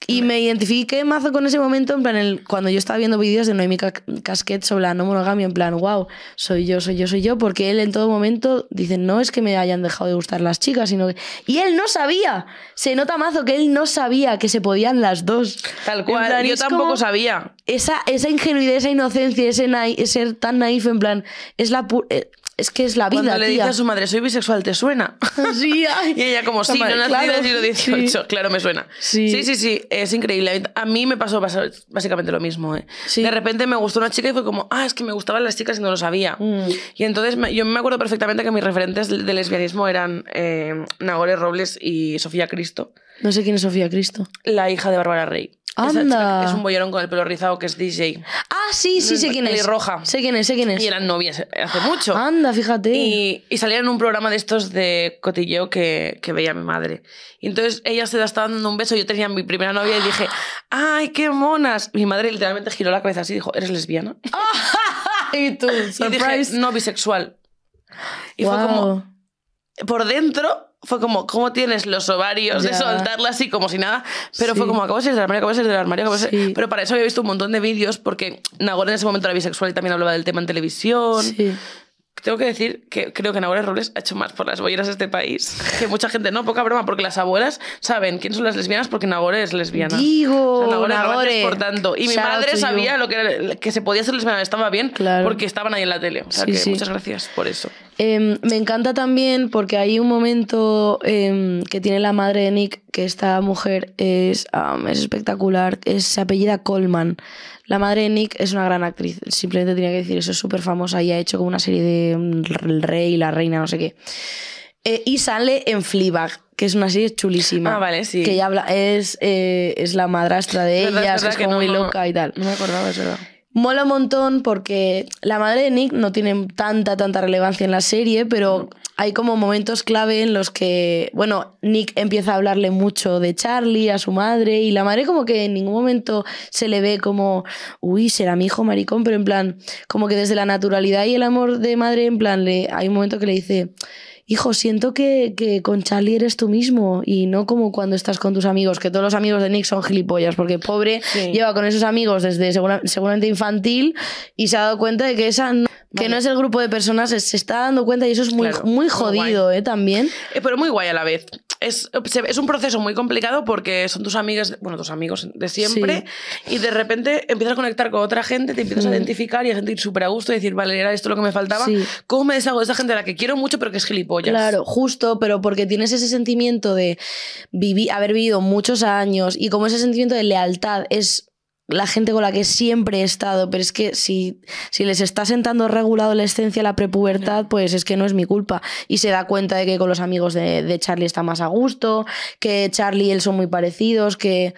y me identifiqué mazo con ese momento, en plan, cuando yo estaba viendo vídeos de Noemi Casquet sobre la no monogamia, en plan, wow, soy yo, soy yo, soy yo, porque él en todo momento dice, no es que me hayan dejado de gustar las chicas, sino que... Y él no sabía, se nota mazo que él no sabía que se podían las dos. Tal cual, yo tampoco sabía. Esa, esa ingenuidad, esa inocencia, ese, ser tan naif, en plan, es la... pura... Eh, es que es la vida. Cuando le dice a su madre, soy bisexual, ¿te suena? Sí, ay. y ella, como, sí, no nací en el siglo XVIII. Claro, me suena. Sí. sí. sí, es increíble. A mí me pasó básicamente lo mismo. ¿eh? De repente me gustó una chica y fue como, ah, es que me gustaban las chicas y no lo sabía. Mm. Y entonces yo me acuerdo perfectamente que mis referentes de lesbianismo eran eh, Nagore Robles y Sofía Cristo. No sé quién es Sofía Cristo. La hija de Bárbara Rey. Anda. Es un bollerón con el pelo rizado que es DJ. Ah, sí, sí, sé quién es. roja. Sé quién es, sé quién es. Y eran novias hace mucho. Anda, fíjate. Y, y salieron en un programa de estos de cotilleo que, que veía mi madre. Y entonces ella se la estaba dando un beso. Yo tenía mi primera novia y dije, ¡ay, qué monas! Mi madre literalmente giró la cabeza así y dijo, ¿eres lesbiana? y tú, surprise. Y no bisexual. Y fue como, por dentro fue como, ¿cómo tienes los ovarios de soltarla así como si nada? Pero fue como, acabo de salir del armario, acabo de salir del armario, acabo de Pero para eso había visto un montón de vídeos porque Nagore en ese momento era bisexual y también hablaba del tema en televisión tengo que decir que creo que Nagore Robles ha hecho más por las bolleras de este país que mucha gente. No, poca broma, porque las abuelas saben quién son las lesbianas porque Nagore es lesbiana. Digo, por tanto. Y mi madre sabía lo que, que se podía ser lesbiana, estaba bien claro. porque estaban ahí en la tele. que muchas gracias por eso. Em, me encanta también porque hay un momento em, que tiene la madre de Nick, que esta mujer es, es espectacular, es, apellida Coleman. La madre de Nick es una gran actriz, simplemente tenía que decir eso, es súper famosa y ha hecho como una serie de mm, El Rey y la Reina, no sé qué. Eh, y sale en Fleabag, que es una serie chulísima. Ah, vale, sí. Que ella habla, es, eh, es la madrastra de ella, es, como muy loca y tal. No me acordaba, es verdad. Mola un montón porque la madre de Nick no tiene tanta, tanta relevancia en la serie, pero hay como momentos clave en los que, bueno, Nick empieza a hablarle mucho de Charlie, a su madre, y la madre como que en ningún momento se le ve como, uy, será mi hijo maricón, pero en plan, como que desde la naturalidad y el amor de madre, en plan, le, hay un momento que le dice, hijo, siento que, con Charlie eres tú mismo y no como cuando estás con tus amigos, que todos los amigos de Nick son gilipollas, porque pobre lleva con esos amigos desde seguramente infantil y se ha dado cuenta de que esa no que no es el grupo de personas, se está dando cuenta y eso es muy, jodido, ¿eh? También. Eh, pero muy guay a la vez. Es, un proceso muy complicado porque son tus amigas, bueno, tus amigos de siempre, y de repente empiezas a conectar con otra gente, te empiezas a mm. identificar y a sentir súper a gusto y decir, vale, era esto lo que me faltaba. ¿Cómo me deshago de esa gente a la que quiero mucho pero que es gilipollas? Claro, justo, pero porque tienes ese sentimiento de haber vivido muchos años y como ese sentimiento de lealtad es la gente con la que siempre he estado, pero es que si, si les está sentando regulado la esencia la prepubertad, pues es que no es mi culpa. Y se da cuenta de que con los amigos de, Charlie está más a gusto, que Charlie y él son muy parecidos, que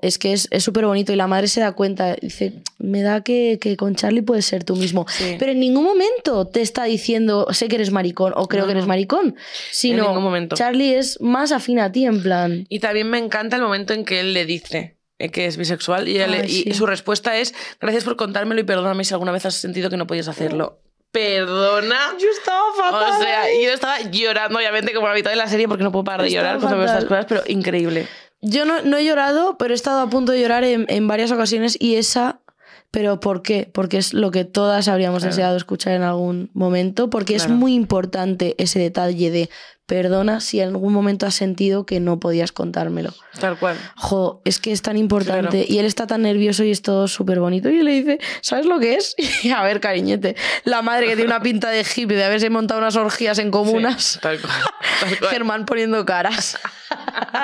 es que es súper bonito. Y la madre se da cuenta, dice, me da que, con Charlie puedes ser tú mismo. Pero en ningún momento te está diciendo, sé que eres maricón o creo que eres maricón, sino en ningún momento. Charlie es más afín a ti, en plan. Y también me encanta el momento en que él le dice eh, que es bisexual y, su respuesta es gracias por contármelo y perdóname si alguna vez has sentido que no podías hacerlo. Perdona. Yo estaba fatal. O sea, ¿eh? yo estaba llorando, obviamente, como la mitad de la serie, porque no puedo parar de llorar cuando veo estas cosas, pero increíble. Yo no, he llorado, pero he estado a punto de llorar en, varias ocasiones y esa. ¿Pero por qué? Porque es lo que todas habríamos deseado escuchar en algún momento, porque es muy importante ese detalle de perdona si en algún momento has sentido que no podías contármelo. Tal cual. Jo, es que es tan importante. Y él está tan nervioso y es todo súper bonito. Y le dice, ¿sabes lo que es? a ver, cariñete, la madre que tiene una pinta de hippie de haberse montado unas orgías en comunas. tal cual. Germán poniendo caras.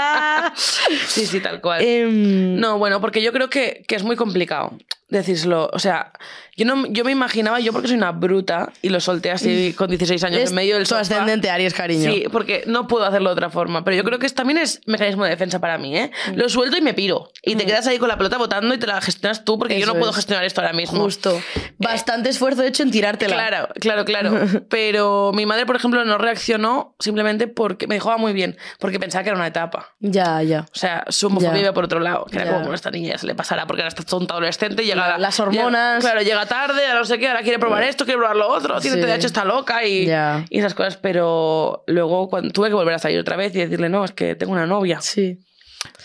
sí, sí, tal cual. Em, no, bueno, porque yo creo que, es muy complicado decírselo. O sea, yo no yo me imaginaba, yo porque soy una bruta y lo solté así con 16 años en medio del su ascendente Aries, cariño porque no puedo hacerlo de otra forma. Pero yo creo que también es mecanismo de defensa para mí, ¿eh? Mm. Lo suelto y me piro. Y te mm. quedas ahí con la pelota botando y te la gestionas tú porque yo no puedo gestionar esto ahora mismo. Justo. Eh, Bastante esfuerzo hecho en tirártela. Claro, claro, claro. Pero mi madre, por ejemplo, no reaccionó simplemente porque me dijo, muy bien, porque pensaba que era una etapa. Ya, ya. O sea, su mujer vive por otro lado, que era como, esta niña se le pasará porque ahora está tonta adolescente y llega... las hormonas. claro, llega tarde, ahora no sé qué, ahora quiere probar esto, quiere probar lo otro, tiene TDAH, está loca y, y esas cosas. Pero luego cuando, tuve que volver a salir otra vez y decirle, no, es que tengo una novia. Sí.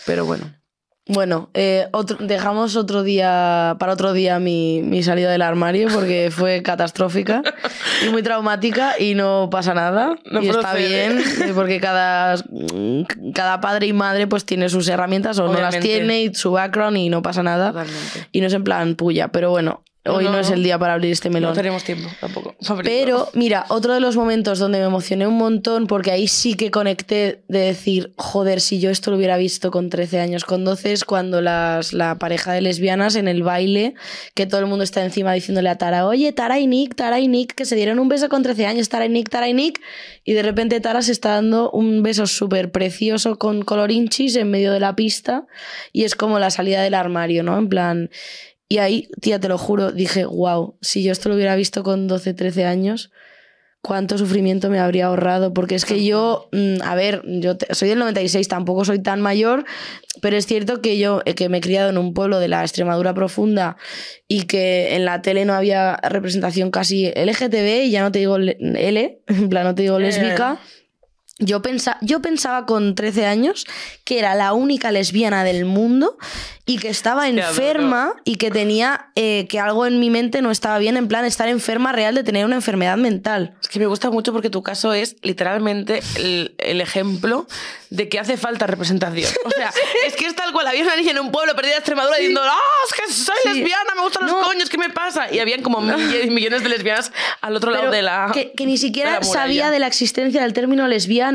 Pero bueno. Bueno, eh, dejamos otro día, para otro día mi, mi salida del armario porque fue catastrófica y muy traumática y no pasa nada. No y está bien, eh, porque cada, mm, cada padre y madre pues tiene sus herramientas o no las tiene y su background y no pasa nada. Y no es en plan puya, pero bueno, Hoy no, es el día para abrir este melón. No tenemos tiempo tampoco. Pero mira, otro de los momentos donde me emocioné un montón, porque ahí sí que conecté de decir, joder, si yo esto lo hubiera visto con 13 años, con 12, es cuando las, la pareja de lesbianas en el baile, que todo el mundo está encima diciéndole a Tara, oye, Tara y Nick, Tara y Nick, que se dieron un beso con 13 años, Tara y Nick, Tara y Nick, y de repente Tara se está dando un beso súper precioso con colorinchis en medio de la pista, y es como la salida del armario, ¿no? En plan y ahí, tía, te lo juro, dije, wow, si yo esto lo hubiera visto con 12, 13 años, cuánto sufrimiento me habría ahorrado. Porque es que yo, mm, a ver, yo soy del 96, tampoco soy tan mayor, pero es cierto que yo, eh, que me he criado en un pueblo de la Extremadura profunda y que en la tele no había representación casi LGTB, y ya no te digo L, en plan, no te digo lésbica. Yo, pensa, yo, pensaba con 13 años que era la única lesbiana del mundo y que estaba enferma y que tenía eh, que algo en mi mente no estaba bien, en plan estar enferma real de tener una enfermedad mental. Es que me gusta mucho porque tu caso es literalmente el, ejemplo de que hace falta representación. O sea, es que es tal cual. Había una niña en un pueblo perdida de Extremadura diciendo, ¡ah, es que soy lesbiana, me gustan los coños, ¿qué me pasa? Y habían como millones de lesbianas al otro lado de la. Que, ni siquiera sabía de la existencia del término lesbiana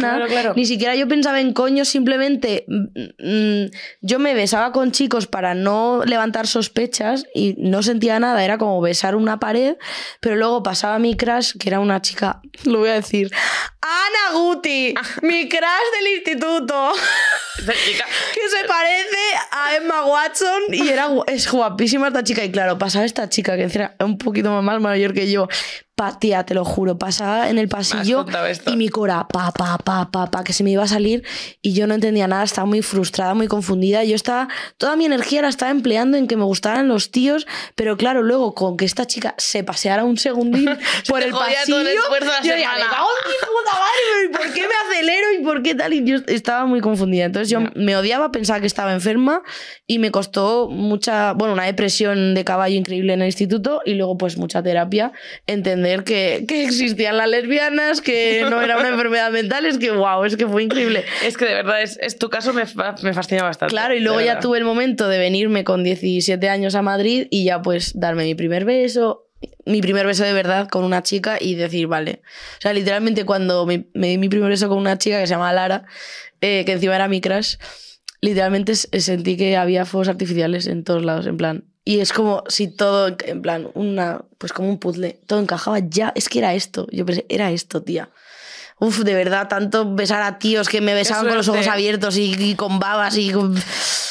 ni siquiera yo pensaba en coño, simplemente mm, mm, yo me besaba con chicos para no levantar sospechas y no sentía nada, era como besar una pared, pero luego pasaba mi crush, que era una chica, lo voy a decir, Ana Guti, ah. mi crush del instituto. que se parece a Emma Watson y era, es guapísima esta chica. Y claro, pasaba esta chica que era un poquito más mayor que yo. Patía, te lo juro, pasaba en el pasillo y mi cora, pa, pa, pa, pa, que se me iba a salir y yo no entendía nada, estaba muy frustrada, muy confundida. Yo estaba, toda mi energía la estaba empleando en que me gustaran los tíos, pero claro, luego con que esta chica se paseara un segundín por el pasillo, yo me cago en y ¿por qué me acelero y por qué tal? Y yo estaba muy confundida. Entonces yo me odiaba, pensaba que estaba enferma y me costó mucha, bueno, una depresión de caballo increíble en el instituto y luego pues mucha terapia, entender que, que existían las lesbianas, que no era una enfermedad mental, es que wow, es que fue increíble. Es que de verdad, es, tu caso me, me fascina bastante. Claro, y luego ya tuve el momento de venirme con 17 años a Madrid y ya pues darme mi primer beso, mi primer beso de verdad con una chica y decir, vale. O sea, literalmente cuando me, di mi primer beso con una chica que se llamaba Lara, eh, que encima era mi crush, literalmente sentí que había fuegos artificiales en todos lados, en plan. Y es como si todo, en plan, una, pues como un puzzle, todo encajaba ya, es que era esto. Yo pensé, era esto, tía. Uf, de verdad, tanto besar a tíos que me besaban con los ojos abiertos y, con babas y...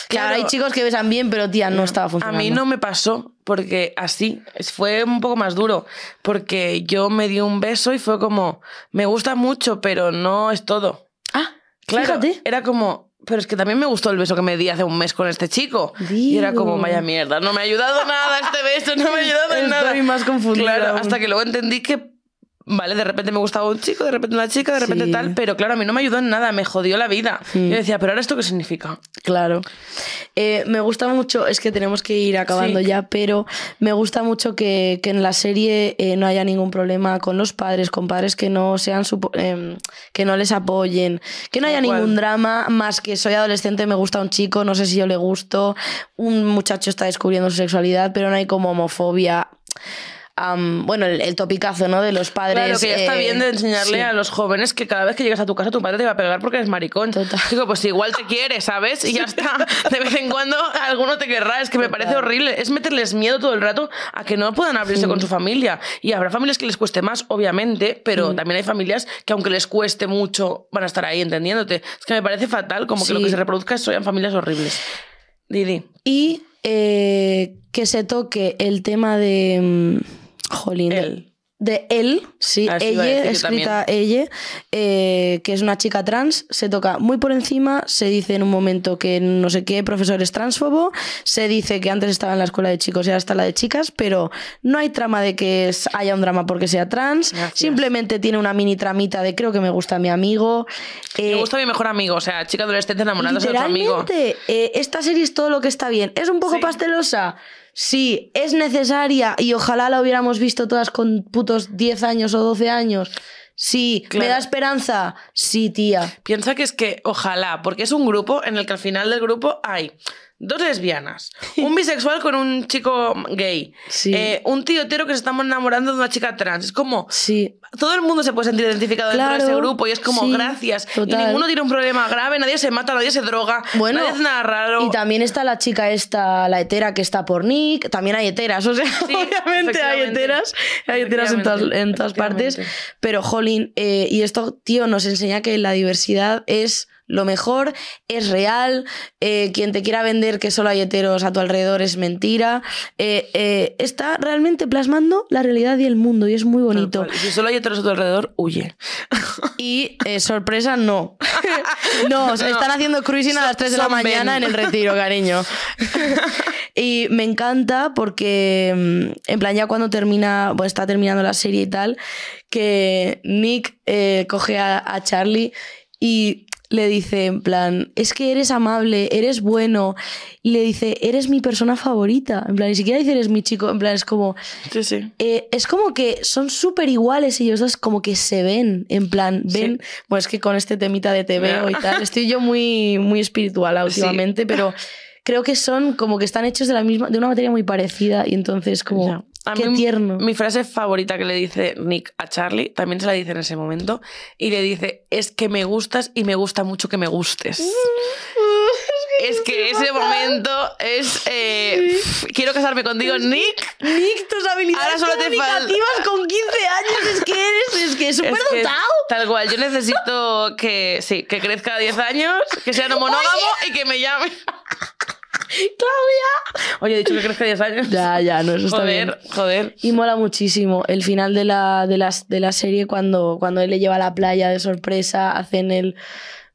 claro, hay chicos que besan bien, pero tía, no estaba funcionando. A mí no me pasó, porque así, fue un poco más duro, porque yo me di un beso y fue como, me gusta mucho, pero no es todo. Ah, claro. Era como, pero es que también me gustó el beso que me di hace un mes con este chico. Y era como, vaya mierda, no me ha ayudado nada este beso, no me ha ayudado en nada. Estoy más confundida. hasta que luego entendí que de repente me gustaba un chico, de repente una chica, de repente tal, pero claro, a mí no me ayudó en nada, me jodió la vida. Mm. Yo decía, pero ahora esto qué significa. Claro. Eh, me gusta mucho, es que tenemos que ir acabando ya, pero me gusta mucho que, en la serie eh, no haya ningún problema con los padres, con padres que no sean em, que no les apoyen, que no haya ningún drama más que soy adolescente, me gusta un chico, no sé si yo le gusto, un muchacho está descubriendo su sexualidad, pero no hay como homofobia bueno, el, topicazo, ¿no? De los padres. Claro, que ya está bien de eh, enseñarle a los jóvenes que cada vez que llegas a tu casa tu padre te va a pegar porque eres maricón. Digo, pues igual te quiere, ¿sabes? Y ya está. De vez en cuando alguno te querrá. Es que me parece horrible. Es meterles miedo todo el rato a que no puedan abrirse con mm. su familia. Y habrá familias que les cueste más, obviamente, pero mm. también hay familias que aunque les cueste mucho van a estar ahí entendiéndote. Es que me parece fatal como que lo que se reproduzca son familias horribles. Didi. Y eh, que se toque el tema de mm, Jolín. De él, sí, ah, ella, escrita ella, eh, que es una chica trans, se toca muy por encima, se dice en un momento que no sé qué profesor es transfobo, se dice que antes estaba en la escuela de chicos y ahora está la de chicas, pero no hay trama de que haya un drama porque sea trans, simplemente tiene una mini tramita de creo que me gusta mi amigo. me eh, gusta mi mejor amigo, o sea, chica adolescente enamorada de su amigo. Eh, esta serie es todo lo que está bien. Es un poco pastelosa sí, es necesaria y ojalá la hubiéramos visto todas con putos 10 años o 12 años. Sí, me da esperanza. Sí, tía. Piensa que es que ojalá, porque es un grupo en el que al final del grupo hay dos lesbianas, un bisexual con un chico gay, eh, un tío hetero que se está enamorando de una chica trans. Es como, sí todo el mundo se puede sentir identificado con dentro de ese grupo y es como gracias. Y ninguno tiene un problema grave, nadie se mata, nadie se droga, bueno, nadie nada raro. Y también está la chica esta, la hetera que está por Nick, también hay heteras, o sea, obviamente hay heteras, hay heteras en todas, en todas partes. Pero, jolín, eh, y esto, tío, nos enseña que la diversidad es lo mejor, es real, eh, quien te quiera vender que solo hay heteros a tu alrededor es mentira. Eh, está realmente plasmando la realidad y el mundo y es muy bonito. solo hay otros alrededor, huye. Y eh, sorpresa, no. no, están haciendo cruising a las 3 de la mañana en el retiro, cariño. y me encanta porque, mm, en plan, ya cuando termina, pues está terminando la serie y tal, que Nick eh, coge a Charlie y le dice en plan, es que eres amable, eres bueno. Y le dice, eres mi persona favorita. En plan, ni siquiera dice, eres mi chico. En plan, es como... Sí, sí. Eh, es como que son súper iguales ellos dos, como que se ven. En plan, ven... Bueno, pues es que con este temita de TV. veo y tal, estoy yo muy, muy espiritual últimamente, pero creo que son como que están hechos de la misma de una materia muy parecida y entonces como mi frase favorita que le dice Nick a Charlie, también se la dice en ese momento, y le dice, es que me gustas y me gusta mucho que me gustes. Mm, es que ese momento es eh, quiero casarme contigo Nick Nick tus habilidades Ahora comunicativas con 15 años es que eres es que súper dotado tal cual yo necesito que sí que crezca a 10 años que sea no monógamo y que me llame ¡Claudia! Oye, he dicho que que 10 años. Ya, ya, no, eso está bien. Joder, Y mola muchísimo. El final de la, de de la serie, cuando, cuando él le lleva a la playa de sorpresa, hacen el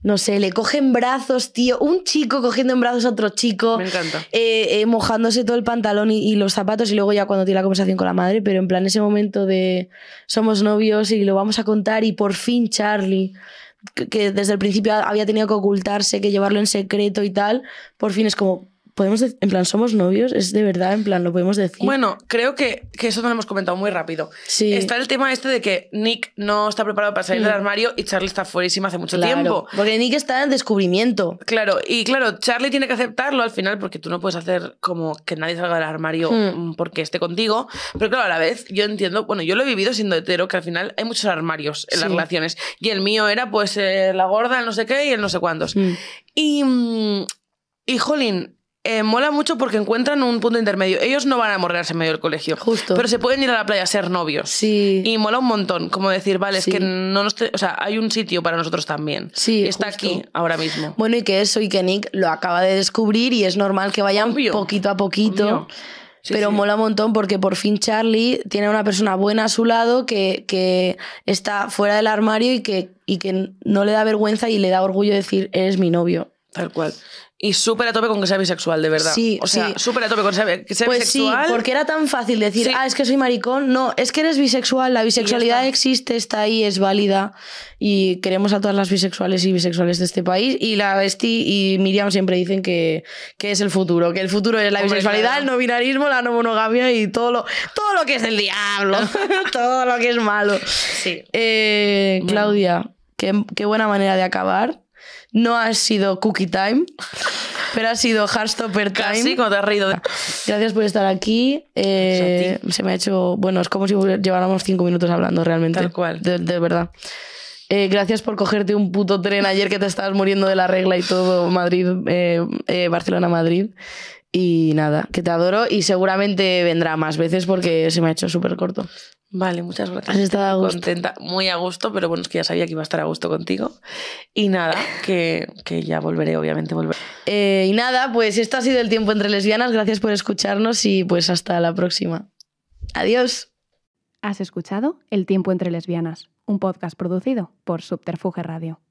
no sé, le cogen brazos, tío, un chico cogiendo en brazos a otro chico. Me encanta. Eh, eh, mojándose todo el pantalón y, los zapatos y luego ya cuando tiene la conversación con la madre, pero en plan ese momento de somos novios y lo vamos a contar y por fin Charlie, que desde el principio había tenido que ocultarse, que llevarlo en secreto y tal, por fin es como, podemos en plan somos novios es de verdad en plan lo podemos decir bueno creo que, eso lo hemos comentado muy rápido está el tema este de que Nick no está preparado para salir del mm. armario y Charlie está fuerísima hace mucho tiempo porque Nick está en descubrimiento claro y claro Charlie tiene que aceptarlo al final porque tú no puedes hacer como que nadie salga del armario hmm. mm, porque esté contigo pero claro a la vez yo entiendo bueno yo lo he vivido siendo hetero que al final hay muchos armarios en las relaciones y el mío era pues eh, la gorda el no sé qué y el no sé cuántos hmm. y mm, y jolín eh, mola mucho porque encuentran un punto intermedio. Ellos no van a morrearse en medio del colegio. Justo. Pero se pueden ir a la playa a ser novios. Sí. Y mola un montón. Como decir, vale, es que no nos. O sea, hay un sitio para nosotros también. Sí. Está aquí ahora mismo. Bueno, y que eso y que Nick lo acaba de descubrir y es normal que vayan poquito a poquito. pero mola un montón porque por fin Charlie tiene una persona buena a su lado que, que está fuera del armario y que, y que no le da vergüenza y le da orgullo decir, eres mi novio. Tal cual y súper a tope con que sea bisexual, de verdad. Sí, o sea, súper a tope con que sea bisexual. Pues sí, porque era tan fácil decir, ah, es que soy maricón. No, es que eres bisexual, la bisexualidad existe, está ahí, es válida y queremos a todas las bisexuales y bisexuales de este país. Y la Besti y Miriam siempre dicen que, que es el futuro, que el futuro es la bisexualidad, el no binarismo, la no monogamia y todo lo, todo lo que es el diablo, todo lo que es malo. Sí. Eh, Claudia, qué, qué buena manera de acabar. No ha sido cookie time, pero ha sido hardstopper time. como te Gracias por estar aquí. Pues eh, se me ha hecho. Bueno, es como si lleváramos cinco minutos hablando realmente. Tal cual. de, verdad. Eh, gracias por cogerte un puto tren ayer que te estabas muriendo de la regla y todo, Madrid, eh, Barcelona, Madrid. Y nada, que te adoro y seguramente vendrá más veces porque se me ha hecho súper corto. Vale, muchas gracias. Has estado Contenta, muy a gusto, pero bueno, es que ya sabía que iba a estar a gusto contigo. Y nada, que, ya volveré, obviamente volveré. Eh, y nada, pues esto ha sido el tiempo entre lesbianas. Gracias por escucharnos y pues hasta la próxima. Adiós. Has escuchado El tiempo entre lesbianas, un podcast producido por Subterfuge Radio.